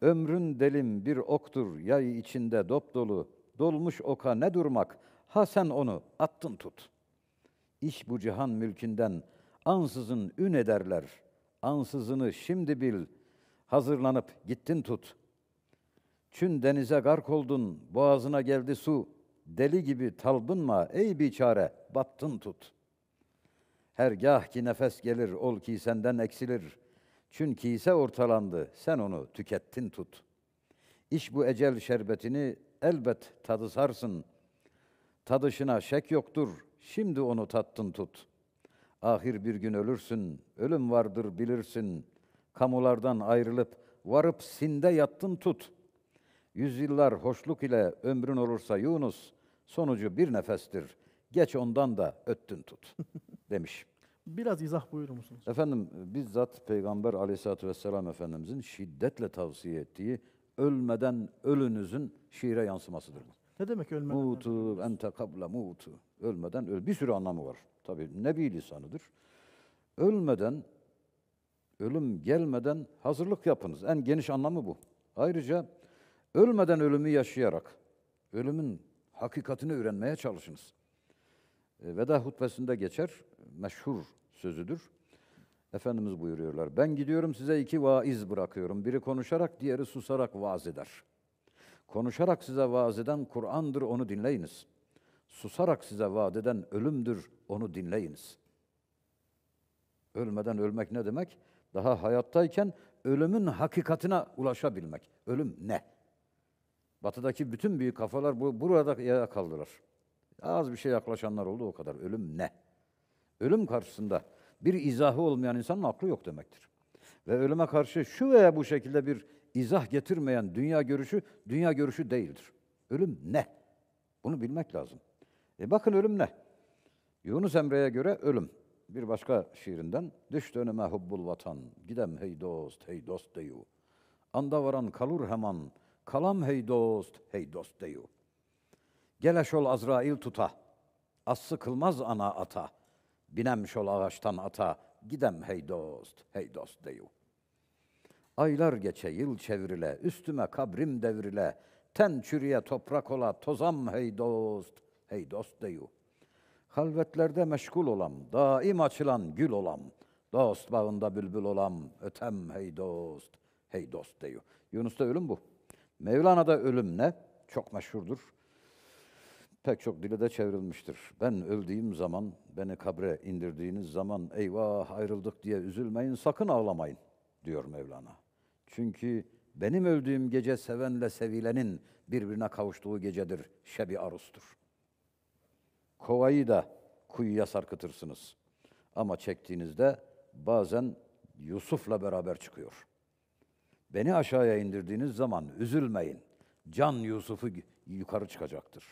Ömrün delim bir oktur, yay içinde dop dolu. Dolmuş oka ne durmak? Ha sen onu attın tut. İş bu cihan mülkünden ansızın ün ederler. Ansızını şimdi bil. Hazırlanıp gittin tut. Çün denize gark oldun, boğazına geldi su. Deli gibi talbınma ey biçare, battın tut. Hergah ki nefes gelir, ol ki senden eksilir. Çünkü ise ortalandı, sen onu tükettin tut. İş bu ecel şerbetini elbet tadı sarsın. Tadışına şek yoktur, şimdi onu tattın tut. Ahir bir gün ölürsün, ölüm vardır bilirsin. Kamulardan ayrılıp, varıp sinde yattın tut. Yüzyıllar hoşluk ile ömrün olursa Yunus, Sonucu bir nefestir. Geç ondan da öttün tut (laughs) demiş. Biraz izah buyurur musunuz? Efendim bizzat Peygamber aleyhissalatü vesselam Efendimizin şiddetle tavsiye ettiği ölmeden ölünüzün şiire yansımasıdır bu. Ne demek ölmeden? Mutu ente kabla mutu. Ölmeden öl. Bir sürü anlamı var. Tabi nebi lisanıdır. Ölmeden, ölüm gelmeden hazırlık yapınız. En geniş anlamı bu. Ayrıca ölmeden ölümü yaşayarak, ölümün hakikatini öğrenmeye çalışınız. E, veda hutbesinde geçer, meşhur sözüdür. Efendimiz buyuruyorlar, ben gidiyorum size iki vaiz bırakıyorum. Biri konuşarak, diğeri susarak vaaz eder. Konuşarak size vaaz eden Kur'an'dır, onu dinleyiniz. Susarak size vaat eden ölümdür, onu dinleyiniz. Ölmeden ölmek ne demek? Daha hayattayken ölümün hakikatine ulaşabilmek. Ölüm ne? Batıdaki bütün büyük kafalar bu, burada yaya kaldılar. Az bir şey yaklaşanlar oldu o kadar. Ölüm ne? Ölüm karşısında bir izahı olmayan insanın aklı yok demektir. Ve ölüme karşı şu veya bu şekilde bir izah getirmeyen dünya görüşü, dünya görüşü değildir. Ölüm ne? Bunu bilmek lazım. E bakın ölüm ne? Yunus Emre'ye göre ölüm. Bir başka şiirinden düştü önüme hubbul vatan. Gidem hey dost, hey dost deyu. Anda varan kalur hemen Kalam hey dost, hey dost deyu. Geleş ol Azrail tuta, assı kılmaz ana ata. Binemş ol ağaçtan ata, gidem hey dost, hey dost deyu. Aylar geçe yıl çevrile, üstüme kabrim devrile. Ten çürüye toprak ola, tozam hey dost, hey dost deyu. Halvetlerde meşgul olam, daim açılan gül olam. Dost bağında bülbül olam, ötem hey dost, hey dost deyu. Yunus'ta ölüm bu. Mevlana'da ölüm ne? Çok meşhurdur. Pek çok dile de çevrilmiştir. Ben öldüğüm zaman, beni kabre indirdiğiniz zaman eyvah ayrıldık diye üzülmeyin, sakın ağlamayın diyor Mevlana. Çünkü benim öldüğüm gece sevenle sevilenin birbirine kavuştuğu gecedir. Şebi arustur. Kovayı da kuyuya sarkıtırsınız. Ama çektiğinizde bazen Yusuf'la beraber çıkıyor.'' Beni aşağıya indirdiğiniz zaman üzülmeyin. Can Yusuf'u yukarı çıkacaktır.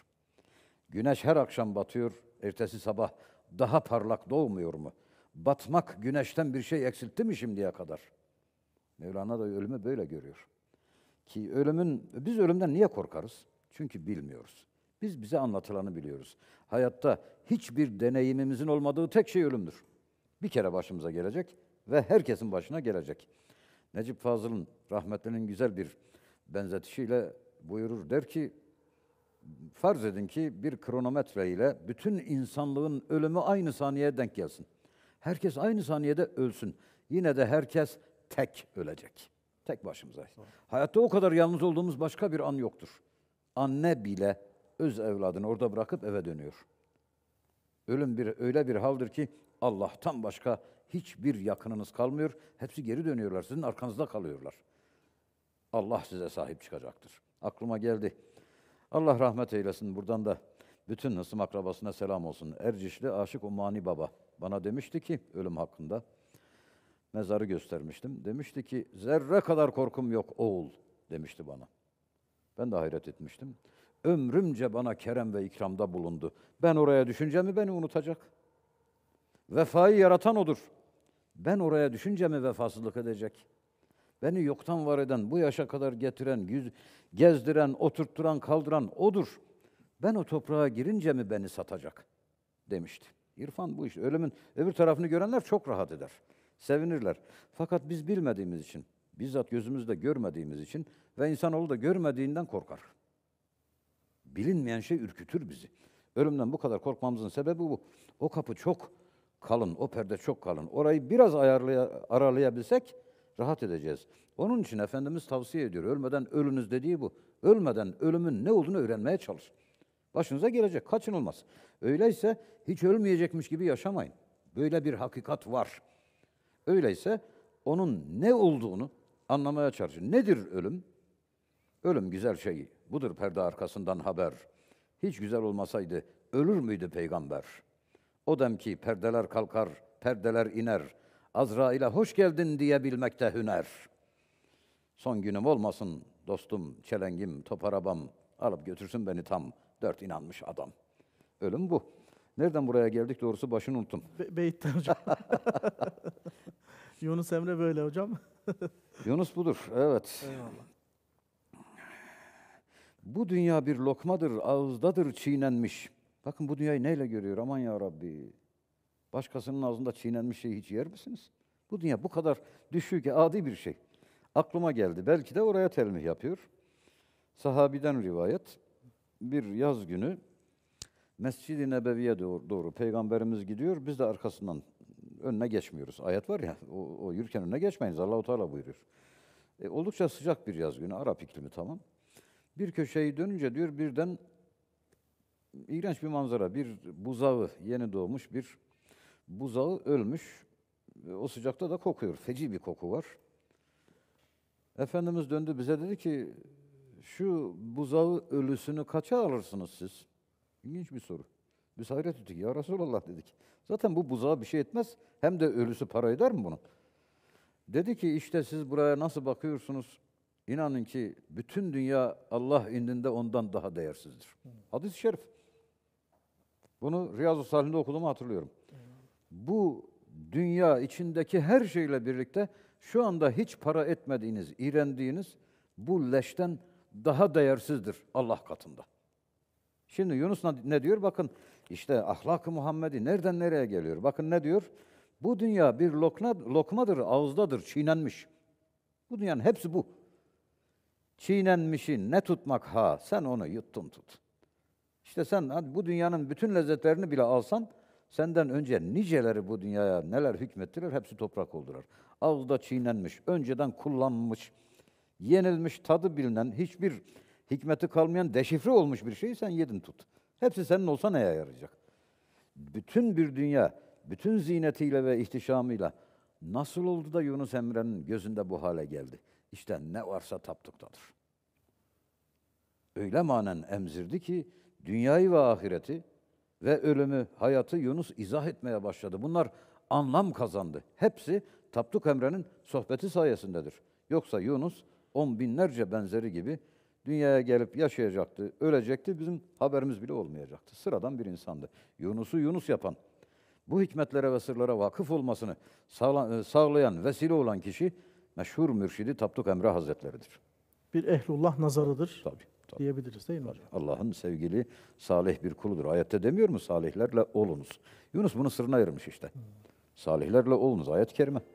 Güneş her akşam batıyor, ertesi sabah daha parlak doğmuyor mu? Batmak güneşten bir şey eksiltti mi şimdiye kadar? Mevlana da ölümü böyle görüyor. Ki ölümün, biz ölümden niye korkarız? Çünkü bilmiyoruz. Biz bize anlatılanı biliyoruz. Hayatta hiçbir deneyimimizin olmadığı tek şey ölümdür. Bir kere başımıza gelecek ve herkesin başına gelecek. Necip Fazıl'ın rahmetlinin güzel bir benzetişiyle buyurur. Der ki, farz edin ki bir kronometre ile bütün insanlığın ölümü aynı saniyeye denk gelsin. Herkes aynı saniyede ölsün. Yine de herkes tek ölecek. Tek başımıza. Hayatta o kadar yalnız olduğumuz başka bir an yoktur. Anne bile öz evladını orada bırakıp eve dönüyor. Ölüm bir öyle bir haldir ki Allah'tan başka hiçbir yakınınız kalmıyor. Hepsi geri dönüyorlar. Sizin arkanızda kalıyorlar. Allah size sahip çıkacaktır. Aklıma geldi. Allah rahmet eylesin. Buradan da bütün Hısım akrabasına selam olsun. Ercişli Aşık Umani Baba bana demişti ki ölüm hakkında mezarı göstermiştim. Demişti ki zerre kadar korkum yok oğul demişti bana. Ben de hayret etmiştim. Ömrümce bana kerem ve ikramda bulundu. Ben oraya düşüncemi beni unutacak. Vefayı yaratan odur. Ben oraya düşünce mi vefasızlık edecek? Beni yoktan var eden, bu yaşa kadar getiren, yüz, gezdiren, oturtturan, kaldıran odur. Ben o toprağa girince mi beni satacak? Demişti. İrfan bu iş Ölümün öbür tarafını görenler çok rahat eder. Sevinirler. Fakat biz bilmediğimiz için, bizzat gözümüzde görmediğimiz için ve insanoğlu da görmediğinden korkar. Bilinmeyen şey ürkütür bizi. Ölümden bu kadar korkmamızın sebebi bu. O kapı çok kalın, o perde çok kalın. Orayı biraz ayarlaya, aralayabilsek rahat edeceğiz. Onun için Efendimiz tavsiye ediyor. Ölmeden ölünüz dediği bu. Ölmeden ölümün ne olduğunu öğrenmeye çalışın. Başınıza gelecek, kaçınılmaz. Öyleyse hiç ölmeyecekmiş gibi yaşamayın. Böyle bir hakikat var. Öyleyse onun ne olduğunu anlamaya çalışın. Nedir ölüm? Ölüm güzel şey. Budur perde arkasından haber. Hiç güzel olmasaydı ölür müydü peygamber?'' O demki perdeler kalkar, perdeler iner. Azrail'e hoş geldin diyebilmekte hüner. Son günüm olmasın dostum, çelengim, toparabam. Alıp götürsün beni tam dört inanmış adam. Ölüm bu. Nereden buraya geldik doğrusu başını unuttum. Be Beyit'ten hocam. (laughs) Yunus Emre böyle hocam. (laughs) Yunus budur, evet. Eyvallah. Bu dünya bir lokmadır, ağızdadır çiğnenmiş.'' Bakın bu dünyayı neyle görüyor? Aman ya Rabbi. Başkasının ağzında çiğnenmiş şeyi hiç yer misiniz? Bu dünya bu kadar ki adi bir şey. Aklıma geldi. Belki de oraya telmih yapıyor. Sahabiden rivayet. Bir yaz günü Mescid-i Nebevi'ye doğru, doğru Peygamberimiz gidiyor. Biz de arkasından önüne geçmiyoruz. Ayet var ya, o, o yürürken önüne geçmeyiniz. Allahu Teala buyuruyor. E, oldukça sıcak bir yaz günü, Arap iklimi tamam. Bir köşeyi dönünce diyor birden İğrenç bir manzara. Bir buzağı, yeni doğmuş bir buzağı ölmüş. E, o sıcakta da kokuyor. Feci bir koku var. Efendimiz döndü bize dedi ki şu buzağı ölüsünü kaça alırsınız siz? İlginç bir soru. Biz hayret ettik. Ya Resulallah dedik. Zaten bu buzağa bir şey etmez. Hem de ölüsü para eder mi bunun? Dedi ki işte siz buraya nasıl bakıyorsunuz? İnanın ki bütün dünya Allah indinde ondan daha değersizdir. Hadis-i şerif. Bunu Riyazu Salih'inde okuduğumu hatırlıyorum. Bu dünya içindeki her şeyle birlikte şu anda hiç para etmediğiniz, iğrendiğiniz bu leşten daha değersizdir Allah katında. Şimdi Yunus ne diyor? Bakın işte ahlak-ı Muhammed'i nereden nereye geliyor? Bakın ne diyor? Bu dünya bir lokma, lokmadır, ağızdadır, çiğnenmiş. Bu dünyanın hepsi bu. Çiğnenmişi ne tutmak ha? Sen onu yuttun tut. İşte sen bu dünyanın bütün lezzetlerini bile alsan senden önce niceleri bu dünyaya neler hükmettiler hepsi toprak oldular. Ağızda çiğnenmiş, önceden kullanmış, yenilmiş, tadı bilinen, hiçbir hikmeti kalmayan, deşifre olmuş bir şeyi sen yedin tut. Hepsi senin olsa neye yarayacak? Bütün bir dünya, bütün zinetiyle ve ihtişamıyla nasıl oldu da Yunus Emre'nin gözünde bu hale geldi? İşte ne varsa taptuktadır. Öyle manen emzirdi ki dünyayı ve ahireti ve ölümü, hayatı Yunus izah etmeye başladı. Bunlar anlam kazandı. Hepsi Tapduk Emre'nin sohbeti sayesindedir. Yoksa Yunus on binlerce benzeri gibi dünyaya gelip yaşayacaktı, ölecekti, bizim haberimiz bile olmayacaktı. Sıradan bir insandı. Yunus'u Yunus yapan, bu hikmetlere ve sırlara vakıf olmasını sağlayan, vesile olan kişi meşhur mürşidi Tapduk Emre Hazretleri'dir. Bir ehlullah nazarıdır. Tabii diyebiliriz değil mi hocam? Allah'ın sevgili salih bir kuludur. Ayette demiyor mu salihlerle olunuz? Yunus bunun sırrına ayırmış işte. Hmm. Salihlerle olunuz ayet-i kerime.